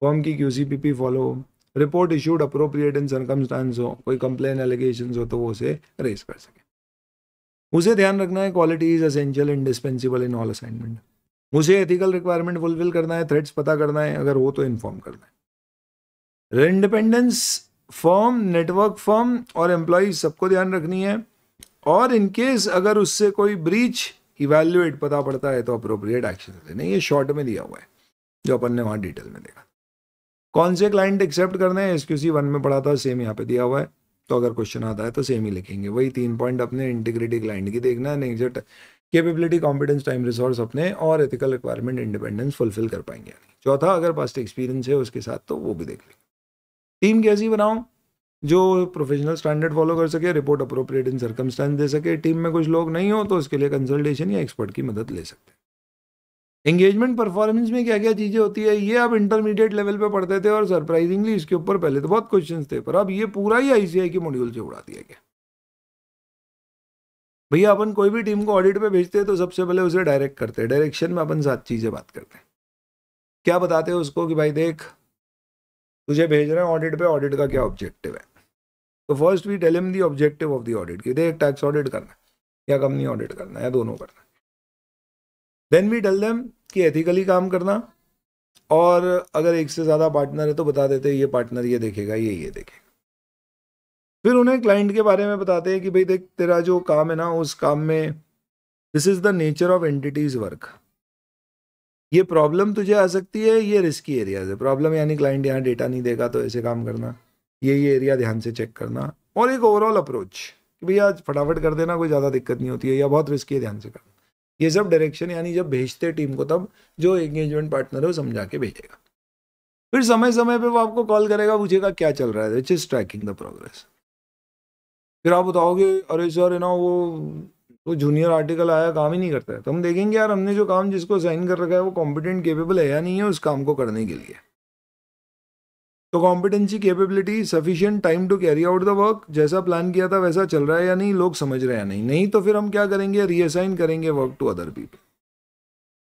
Speaker 1: फॉर्म की क्यू फॉलो हो report issued appropriate in circumstances हो कोई कंप्लेन एलिगेशन हो तो वो उसे रेस कर सके उसे ध्यान रखना है quality is essential indispensable in all assignment उसे एथिकल रिक्वायरमेंट फुलफिल करना है थ्रेट्स पता करना है अगर हो तो इन्फॉर्म करना है इंडिपेंडेंस फॉर्म नेटवर्क फॉर्म और एम्प्लॉज सबको ध्यान रखनी है और इन केस अगर उससे कोई ब्रीच इवेल्युएट पता पड़ता है तो अप्रोप्रिएट एक्शन लेने ये शॉर्ट में दिया हुआ है जो अपन ने वहाँ डिटेल में देखा कौन से क्लाइंट एक्सेप्ट करने हैं एस क्यू वन में पढ़ा था सेम यहाँ पे दिया हुआ है तो अगर क्वेश्चन आता है तो सेम ही लिखेंगे वही तीन पॉइंट अपने इंटीग्रिटी क्लाइंट की देखना है next capability competence time resource अपने और एथिकल रिक्वायरमेंट इंडिपेंडेंस फुलफिल कर पाएंगे चौथा अगर पास्ट एक्सपीरियंस है उसके साथ तो वो भी देख लेंगे टीम कैसी बनाऊं जो प्रोफेशनल स्टैंडर्ड फॉलो कर सके रिपोर्ट अप्रोप्रिएट इन सर्कमस्टेंस दे सके टीम में कुछ लोग नहीं हो तो उसके लिए कंसल्टेशन या एक्सपर्ट की मदद ले सकते हैं एंगेजमेंट परफॉर्मेंस में क्या क्या चीज़ें होती है ये आप इंटरमीडिएट लेवल पे पढ़ते थे और सरप्राइजिंगली इसके ऊपर पहले तो बहुत क्वेश्चन थे पर अब ये पूरा ही आईसीआई के मॉड्यूल से उड़ा दिया गया भैया अपन कोई भी टीम को ऑडिट पे भेजते हैं तो सबसे पहले उसे डायरेक्ट करते हैं डायरेक्शन में अपन सात चीज़ें बात करते हैं क्या बताते हैं उसको कि भाई देख तुझे भेज रहे हैं ऑडिट पे ऑडिट का क्या ऑब्जेक्टिव है तो first we tell him the objective of the audit की देख टैक्स ऑडिट करना है या कंपनी ऑडिट करना है या दोनों करना है देन वी टेल देम कि एथिकली काम करना और अगर एक से ज़्यादा पार्टनर है तो बता देते ये पार्टनर ये देखेगा ये ये देखेगा फिर उन्हें क्लाइंट के बारे में बताते हैं कि भाई देख तेरा जो काम है ना उस काम में this is the nature of entities work ये प्रॉब्लम तुझे आ सकती है ये रिस्की एरियाज है प्रॉब्लम यानी क्लाइंट यहाँ डेटा नहीं देगा तो ऐसे काम करना ये ये एरिया ध्यान से चेक करना और एक ओवरऑल अप्रोच कि भैया फटाफट कर देना कोई ज़्यादा दिक्कत नहीं होती है या बहुत रिस्की है ध्यान से करना ये सब डायरेक्शन यानी जब भेजते टीम को तब जो एंगेजमेंट पार्टनर है वो समझा के भेजेगा फिर समय समय पे वो आपको कॉल करेगा पूछेगा क्या चल रहा है which is tracking the progress फिर आप बताओगे अरे सर ना वो तो जूनियर आर्टिकल आया काम ही नहीं करता है तो हम देखेंगे यार हमने जो काम जिसको साइन कर रखा है वो कॉम्पिटेंट केपेबल है या नहीं है उस काम को करने के लिए तो competency capability sufficient time to carry out the work जैसा प्लान किया था वैसा चल रहा है या नहीं लोग समझ रहे हैं नहीं नहीं तो फिर हम क्या करेंगे रीअसाइन करेंगे वर्क टू अदर पीपल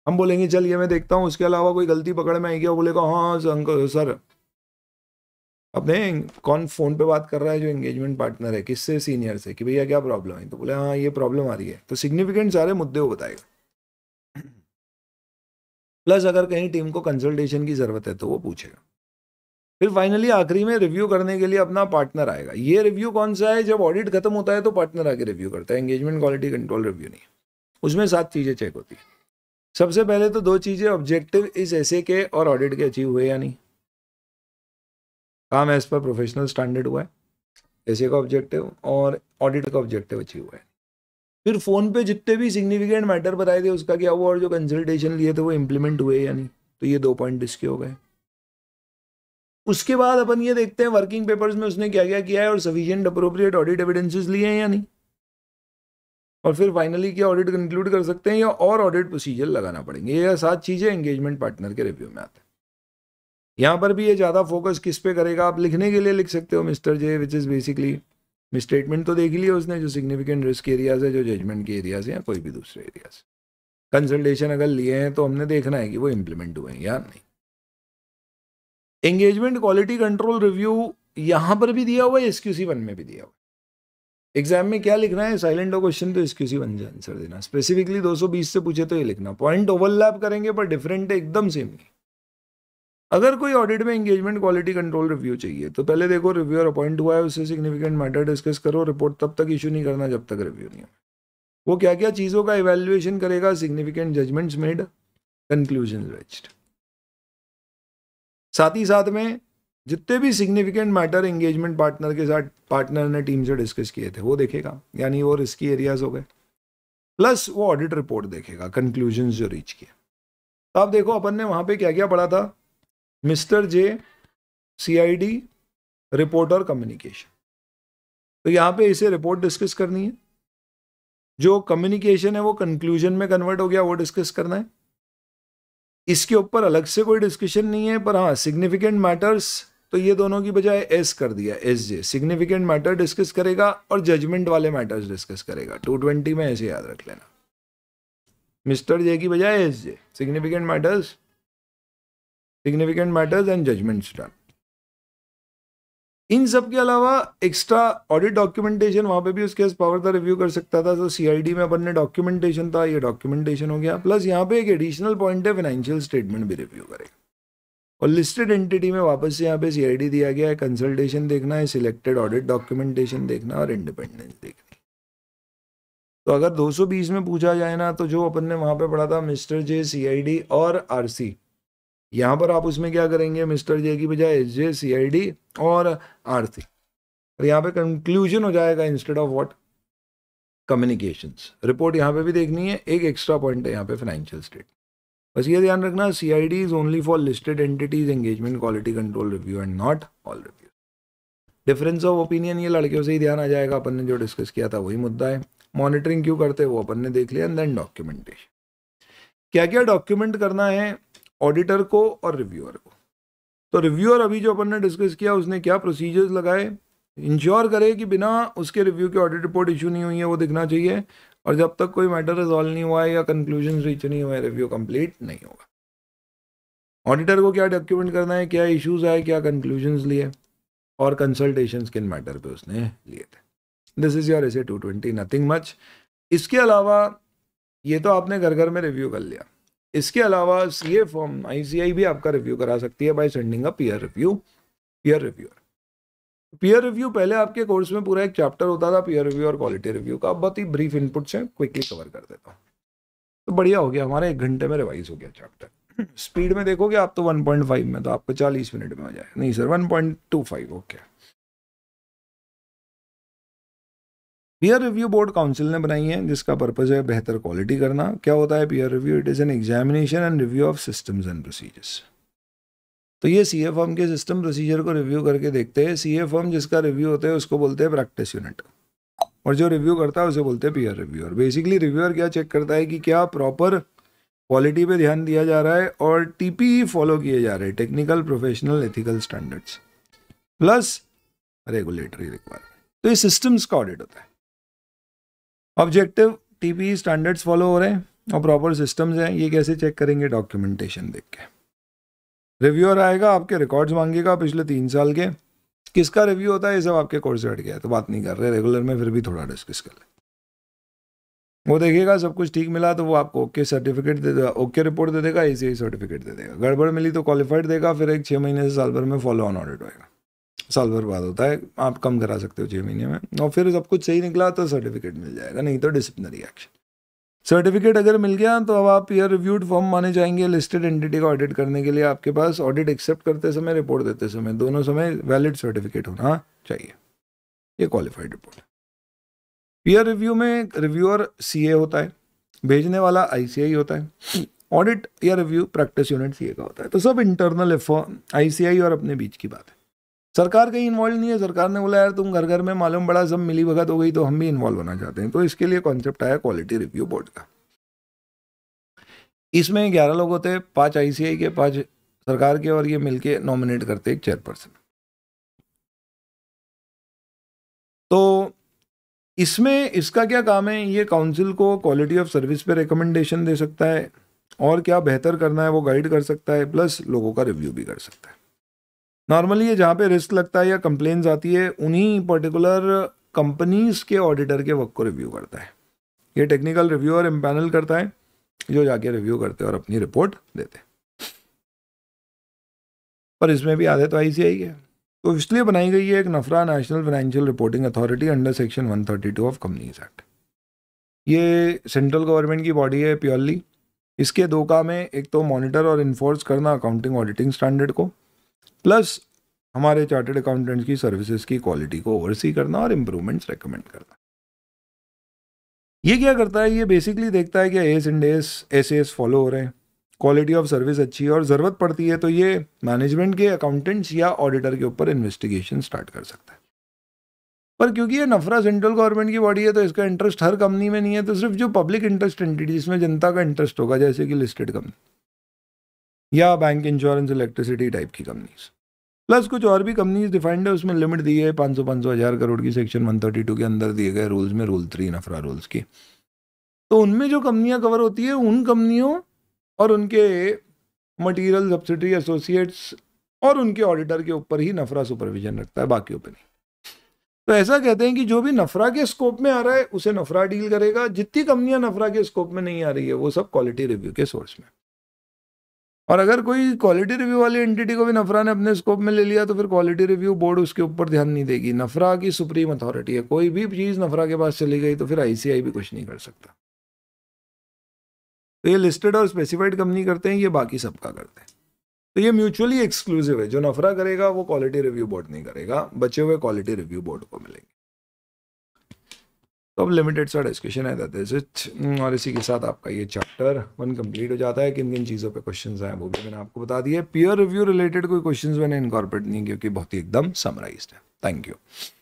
Speaker 1: हम बोलेंगे चल ये मैं देखता हूँ उसके अलावा कोई गलती पकड़ में आई क्या बोलेगा हाँ अंकल हाँ, सर अब नहीं कौन फ़ोन पे बात कर रहा है जो इंगेजमेंट पार्टनर है किससे सीनियर से कि भैया क्या प्रॉब्लम है तो बोले हाँ ये प्रॉब्लम आ रही है तो सिग्निफिकेंट सारे मुद्दे वो बताएगा प्लस अगर कहीं टीम को कंसल्टेशन की ज़रूरत है तो वो पूछेगा फिर फाइनली आखिरी में रिव्यू करने के लिए अपना पार्टनर आएगा ये रिव्यू कौन सा है जब ऑडिट खत्म होता है तो पार्टनर आके रिव्यू करता है एंगेजमेंट क्वालिटी कंट्रोल रिव्यू नहीं उसमें सात चीज़ें चेक होती है सबसे पहले तो दो चीज़ें ऑब्जेक्टिव इस ऐसे के और ऑडिट के अचीव हुए या नहीं काम एज पर प्रोफेशनल स्टैंडर्ड हुआ है ऐसे का ऑब्जेक्टिव और ऑडिट का ऑब्जेक्टिव अचीव हुआ है फिर फ़ोन पे जितने भी सिग्निफिकेंट मैटर बताए थे उसका क्या हुआ और जो कंसल्टेशन लिए थे वो इम्प्लीमेंट हुए या नहीं तो ये दो पॉइंट इसके हो गए उसके बाद अपन ये देखते हैं वर्किंग पेपर्स में उसने क्या क्या किया है और सफिशियंट अप्रोप्रिएट ऑडिट एविडेंसेस लिए हैं या नहीं और फिर फाइनली क्या ऑडिट कंक्लूड कर सकते हैं या और ऑडिट प्रोसीजर लगाना पड़ेंगे ये सात चीज़ें एंगेजमेंट पार्टनर के रिव्यू में आते हैं यहाँ पर भी ये ज़्यादा फोकस किस पे करेगा आप लिखने के लिए लिख सकते हो mister J which is basically statement तो देख लिया उसने जो सिग्निफिकेंट रिस्क एरियाज है जो जजमेंट के एरियाज हैं या कोई भी दूसरे एरियाज कंसल्टेशन अगर लिए हैं तो हमने देखना है कि वो इम्प्लीमेंट हुए हैं या नहीं एंगेजमेंट क्वालिटी कंट्रोल रिव्यू यहाँ पर भी दिया हुआ है एसक्यूसी वन में भी दिया हुआ एग्जाम में क्या लिखना है साइलेंट हो क्वेश्चन तो एसक्यूसी सी वन से आंसर देना स्पेसिफिकली 220 से पूछे तो ये लिखना पॉइंट ओवरलैप करेंगे पर डिफरेंट एकदम सेम नहीं अगर कोई ऑडिट में इंगेजमेंट क्वालिटी कंट्रोल रिव्यू चाहिए तो पहले देखो रिव्यूअर अपॉइंट हुआ है उससे सिग्निफिकेंट मैटर डिस्कस करो रिपोर्ट तब तक इशू नहीं करना जब तक रिव्यू नहीं हो वो क्या क्या चीज़ों का इवेल्युएशन करेगा significant judgements made conclusion reached साथ ही साथ में जितने भी सिग्निफिकेंट मैटर इंगेजमेंट पार्टनर के साथ पार्टनर ने टीम से डिस्कस किए थे वो देखेगा यानी वो रिस्की एरियाज हो गए प्लस वो ऑडिट रिपोर्ट देखेगा कंक्लूजन जो रीच किए तो आप देखो अपन ने वहाँ पे क्या क्या पढ़ा था मिस्टर जे सीआईडी रिपोर्ट और कम्युनिकेशन तो यहाँ पे इसे रिपोर्ट डिस्कस करनी है जो कम्युनिकेशन है वो कंक्लूजन में कन्वर्ट हो गया वो डिस्कस करना है इसके ऊपर अलग से कोई डिस्कशन नहीं है पर हाँ सिग्निफिकेंट मैटर्स तो ये दोनों की बजाय एस कर दिया S J significant matter discuss करेगा और जजमेंट वाले मैटर्स डिस्कस करेगा टू ट्वेंटी में ऐसे याद रख लेना मिस्टर जे की बजाय S J significant matters significant matters and judgements done in सब के अलावा एक्स्ट्रा ऑडिट डॉक्यूमेंटेशन वहाँ पे भी उसके पावर था रिव्यू कर सकता था तो सीआईडी में अपन ने डॉक्यूमेंटेशन था ये डॉक्यूमेंटेशन हो गया प्लस यहाँ पे एक एडिशनल पॉइंट है फाइनेंशियल स्टेटमेंट भी रिव्यू करेगा और लिस्टेड एंटिटी में वापस से यहाँ पे सीआईडी दिया गया है कंसल्टेशन देखना है सिलेक्टेड ऑडिट डॉक्यूमेंटेशन देखना और इंडिपेंडेंस देखना तो अगर 220 में पूछा जाए ना तो जो अपन ने वहाँ पे पढ़ा था मिस्टर जे सीआईडी और आरसी यहां पर आप उसमें क्या करेंगे मिस्टर जे की बजाय जे सी आई डी और आरती और यहाँ पे कंक्लूजन हो जाएगा instead of what communication report यहाँ पे भी देखनी है एक एक्स्ट्रा पॉइंट है यहाँ पे फाइनेंशियल स्टेट बस ये ध्यान रखना C I D is only for listed entities engagement quality control review and not all review difference of opinion ये लड़कियों से ही ध्यान आ जाएगा अपन ने जो डिस्कस किया था वही मुद्दा है मॉनिटरिंग क्यों करते वो अपन ने देख लिया एंड देन डॉक्यूमेंटेशन क्या क्या डॉक्यूमेंट करना है ऑडिटर को और रिव्यूअर को तो रिव्यूअर अभी जो अपन ने डिस्कस किया उसने क्या प्रोसीजर्स लगाए इंश्योर करे कि बिना उसके रिव्यू के ऑडिट रिपोर्ट इशू नहीं हुई है वो दिखना चाहिए और जब तक कोई मैटर रिजॉल्व नहीं हुआ है या कंक्लूजन रीच नहीं हुआ है रिव्यू कंप्लीट नहीं होगा ऑडिटर को क्या डॉक्यूमेंट करना है क्या इश्यूज आए क्या कंक्लूजन लिए और कंसल्टेशन किन मैटर पे उसने लिए थे this is your essay two twenty nothing much इसके अलावा ये तो आपने घर घर में रिव्यू कर लिया इसके अलावा सी ए फॉर्म आई भी आपका रिव्यू करा सकती है by sending a peer review peer reviewer peer review पहले आपके कोर्स में पूरा एक चैप्टर होता था पीयर रिव्यू और क्वालिटी रिव्यू का बहुत ही ब्रीफ इनपुट्स हैं क्विकली कवर कर देता हूँ तो बढ़िया हो गया हमारे एक घंटे में रिवाइज हो गया चैप्टर स्पीड में देखोगे आप तो 1.5 में तो आपको 40 मिनट में आ जाए नहीं sir 1.25 okay okay. Peer review board council ने बनाई है जिसका पर्पज़ है बेहतर क्वालिटी करना क्या होता है peer review it is an examination and review of systems and procedures तो ये सी एफ एम के सिस्टम प्रोसीजर को रिव्यू करके देखते हैं सी एफ एम जिसका रिव्यू होता है उसको बोलते हैं प्रैक्टिस यूनिट और जो रिव्यू करता है उसे बोलते हैं पीयर रिव्यूअर बेसिकली रिव्यूअर क्या चेक करता है कि क्या प्रॉपर क्वालिटी पे ध्यान दिया जा रहा है और टीपीई फॉलो e किए जा रहे हैं technical professional ethical standards plus regulatory requirement तो ये सिस्टम्स का ऑडिट होता है ऑब्जेक्टिव टीपी स्टैंडर्ड्स फॉलो हो रहे हैं और प्रॉपर सिस्टम्स हैं ये कैसे चेक करेंगे डॉक्यूमेंटेशन देख के रिव्यूअर आएगा आपके रिकॉर्ड्स मांगेगा पिछले तीन साल के किसका रिव्यू होता है ये सब आपके कोर्स बैठ हट गया तो बात नहीं कर रहे रेगुलर में फिर भी थोड़ा डिस्कस कर लें वो देखेगा सब कुछ ठीक मिला तो वो आपको ओके सर्टिफिकेट दे देगा ओके रिपोर्ट दे देगा ए सर्टिफिकेट दे देगा गड़बड़ मिली तो क्वालिफाइड देगा फिर एक छः महीने से साल भर में फॉलो ऑन ऑडिट होएगा साल भर बाद होता है आप कम करा सकते हो छः महीने में और फिर सब कुछ सही निकला तो सर्टिफिकेट मिल जाएगा नहीं तो डिसिप्लिनरी एक्शन सर्टिफिकेट अगर मिल गया तो अब आप ये रिव्यूड फॉर्म माने जाएंगे लिस्टेड एंटिटी का ऑडिट करने के लिए आपके पास ऑडिट एक्सेप्ट करते समय रिपोर्ट देते समय दोनों समय वैलिड सर्टिफिकेट होना चाहिए ये क्वालिफाइड रिपोर्ट पीयर रिव्यू में रिव्यूअर सी होता है भेजने वाला आई होता है ऑडिट या रिव्यू प्रैक्टिस यूनिट सी का होता है तो सब इंटरनल आई और अपने बीच की बात है सरकार कहीं इन्वॉल्व नहीं है सरकार ने बोला यार तुम घर घर में मालूम बड़ा सब मिली भगत हो गई तो हम भी इन्वॉल्व होना चाहते हैं तो इसके लिए कॉन्सेप्ट आया क्वालिटी रिव्यू बोर्ड का इसमें ग्यारह लोग होते हैं पाँच आईसीआई के पाँच सरकार के और ये मिलके नॉमिनेट करते एक चेयरपर्सन तो इसमें इसका क्या काम है ये काउंसिल को क्वालिटी ऑफ सर्विस पे रिकमेंडेशन दे सकता है और क्या बेहतर करना है वो गाइड कर सकता है प्लस लोगों का रिव्यू भी कर सकता है नॉर्मली ये जहाँ पे रिस्क लगता है या कंप्लेन आती है उन्हीं पर्टिकुलर कंपनीज के ऑडिटर के वर्क को रिव्यू करता है ये टेक्निकल रिव्यू और इम्पैनल करता है जो जाके रिव्यू करते हैं और अपनी रिपोर्ट देते हैं पर इसमें भी आदत तो आई सी आई है तो इसलिए बनाई गई है एक NFRA national financial reporting authority under section 132 of companies act ये सेंट्रल गवर्नमेंट की बॉडी है प्योरली इसके दो काम है एक तो मॉनिटर और इन्फोर्स करना अकाउंटिंग ऑडिटिंग स्टैंडर्ड को प्लस हमारे चार्टेड अकाउंटेंट्स की सर्विसेज की क्वालिटी को ओवरसी करना और इम्प्रूवमेंट्स रेकमेंड करना ये क्या करता है ये बेसिकली देखता है कि S S S S follow हो रहे हैं क्वालिटी ऑफ सर्विस अच्छी है और ज़रूरत पड़ती है तो ये मैनेजमेंट के अकाउंटेंट्स या ऑडिटर के ऊपर इन्वेस्टिगेशन स्टार्ट कर सकता है पर क्योंकि ये नफरा सेंट्रल गवर्नमेंट की बॉडी है तो इसका इंटरेस्ट हर कंपनी में नहीं है तो सिर्फ जो पब्लिक इंटरेस्ट एंटिटीज में जनता का इंटरेस्ट होगा जैसे कि लिस्टेड कंपनी या बैंक इंश्योरेंस इलेक्ट्रिसिटी टाइप की कंपनीज प्लस कुछ और भी कंपनीज डिफाइंड है उसमें लिमिट दी है पाँच सौ पाँच सौ हज़ार करोड़ की सेक्शन वन थर्टी टू के अंदर दिए गए रूल्स में रूल थ्री नफरा रूल्स की तो उनमें जो कंपनियां कवर होती है उन कंपनियों और उनके मटेरियल सब्सिडी एसोसिएट्स और उनके ऑडिटर के ऊपर ही नफरा सुपरविजन रखता है बाकियों पर नहीं तो ऐसा कहते हैं कि जो भी नफरा के स्कोप में आ रहा है उसे नफरा डील करेगा जितनी कंपनियां नफरा के स्कोप में नहीं आ रही है वो सब क्वालिटी रिव्यू के सोर्स में और अगर कोई क्वालिटी रिव्यू वाली एंटिटी को भी नफरा ने अपने स्कोप में ले लिया तो फिर क्वालिटी रिव्यू बोर्ड उसके ऊपर ध्यान नहीं देगी नफरा की सुप्रीम अथॉरिटी है कोई भी चीज़ नफरा के पास चली गई तो फिर आईसीआई भी कुछ नहीं कर सकता तो ये लिस्टेड और स्पेसिफाइड कंपनी करते हैं ये बाकी सबका करते हैं तो ये म्यूचुअली एक्सक्लूसिव है जो नफरा करेगा वो क्वालिटी रिव्यू बोर्ड नहीं करेगा बचे हुए क्वालिटी रिव्यू बोर्ड को मिलेंगे तो अब लिमिटेड सा डिस्कशन है दैट इज इट और इसी के साथ आपका ये चैप्टर वन कंप्लीट हो जाता है किन किन चीज़ों पे क्वेश्चन आए वो भी मैंने आपको बता दिए प्योर रिव्यू रिलेटेड कोई क्वेश्चन मैंने इनकॉर्पोरेट नहीं क्योंकि बहुत ही एकदम समराइज है थैंक यू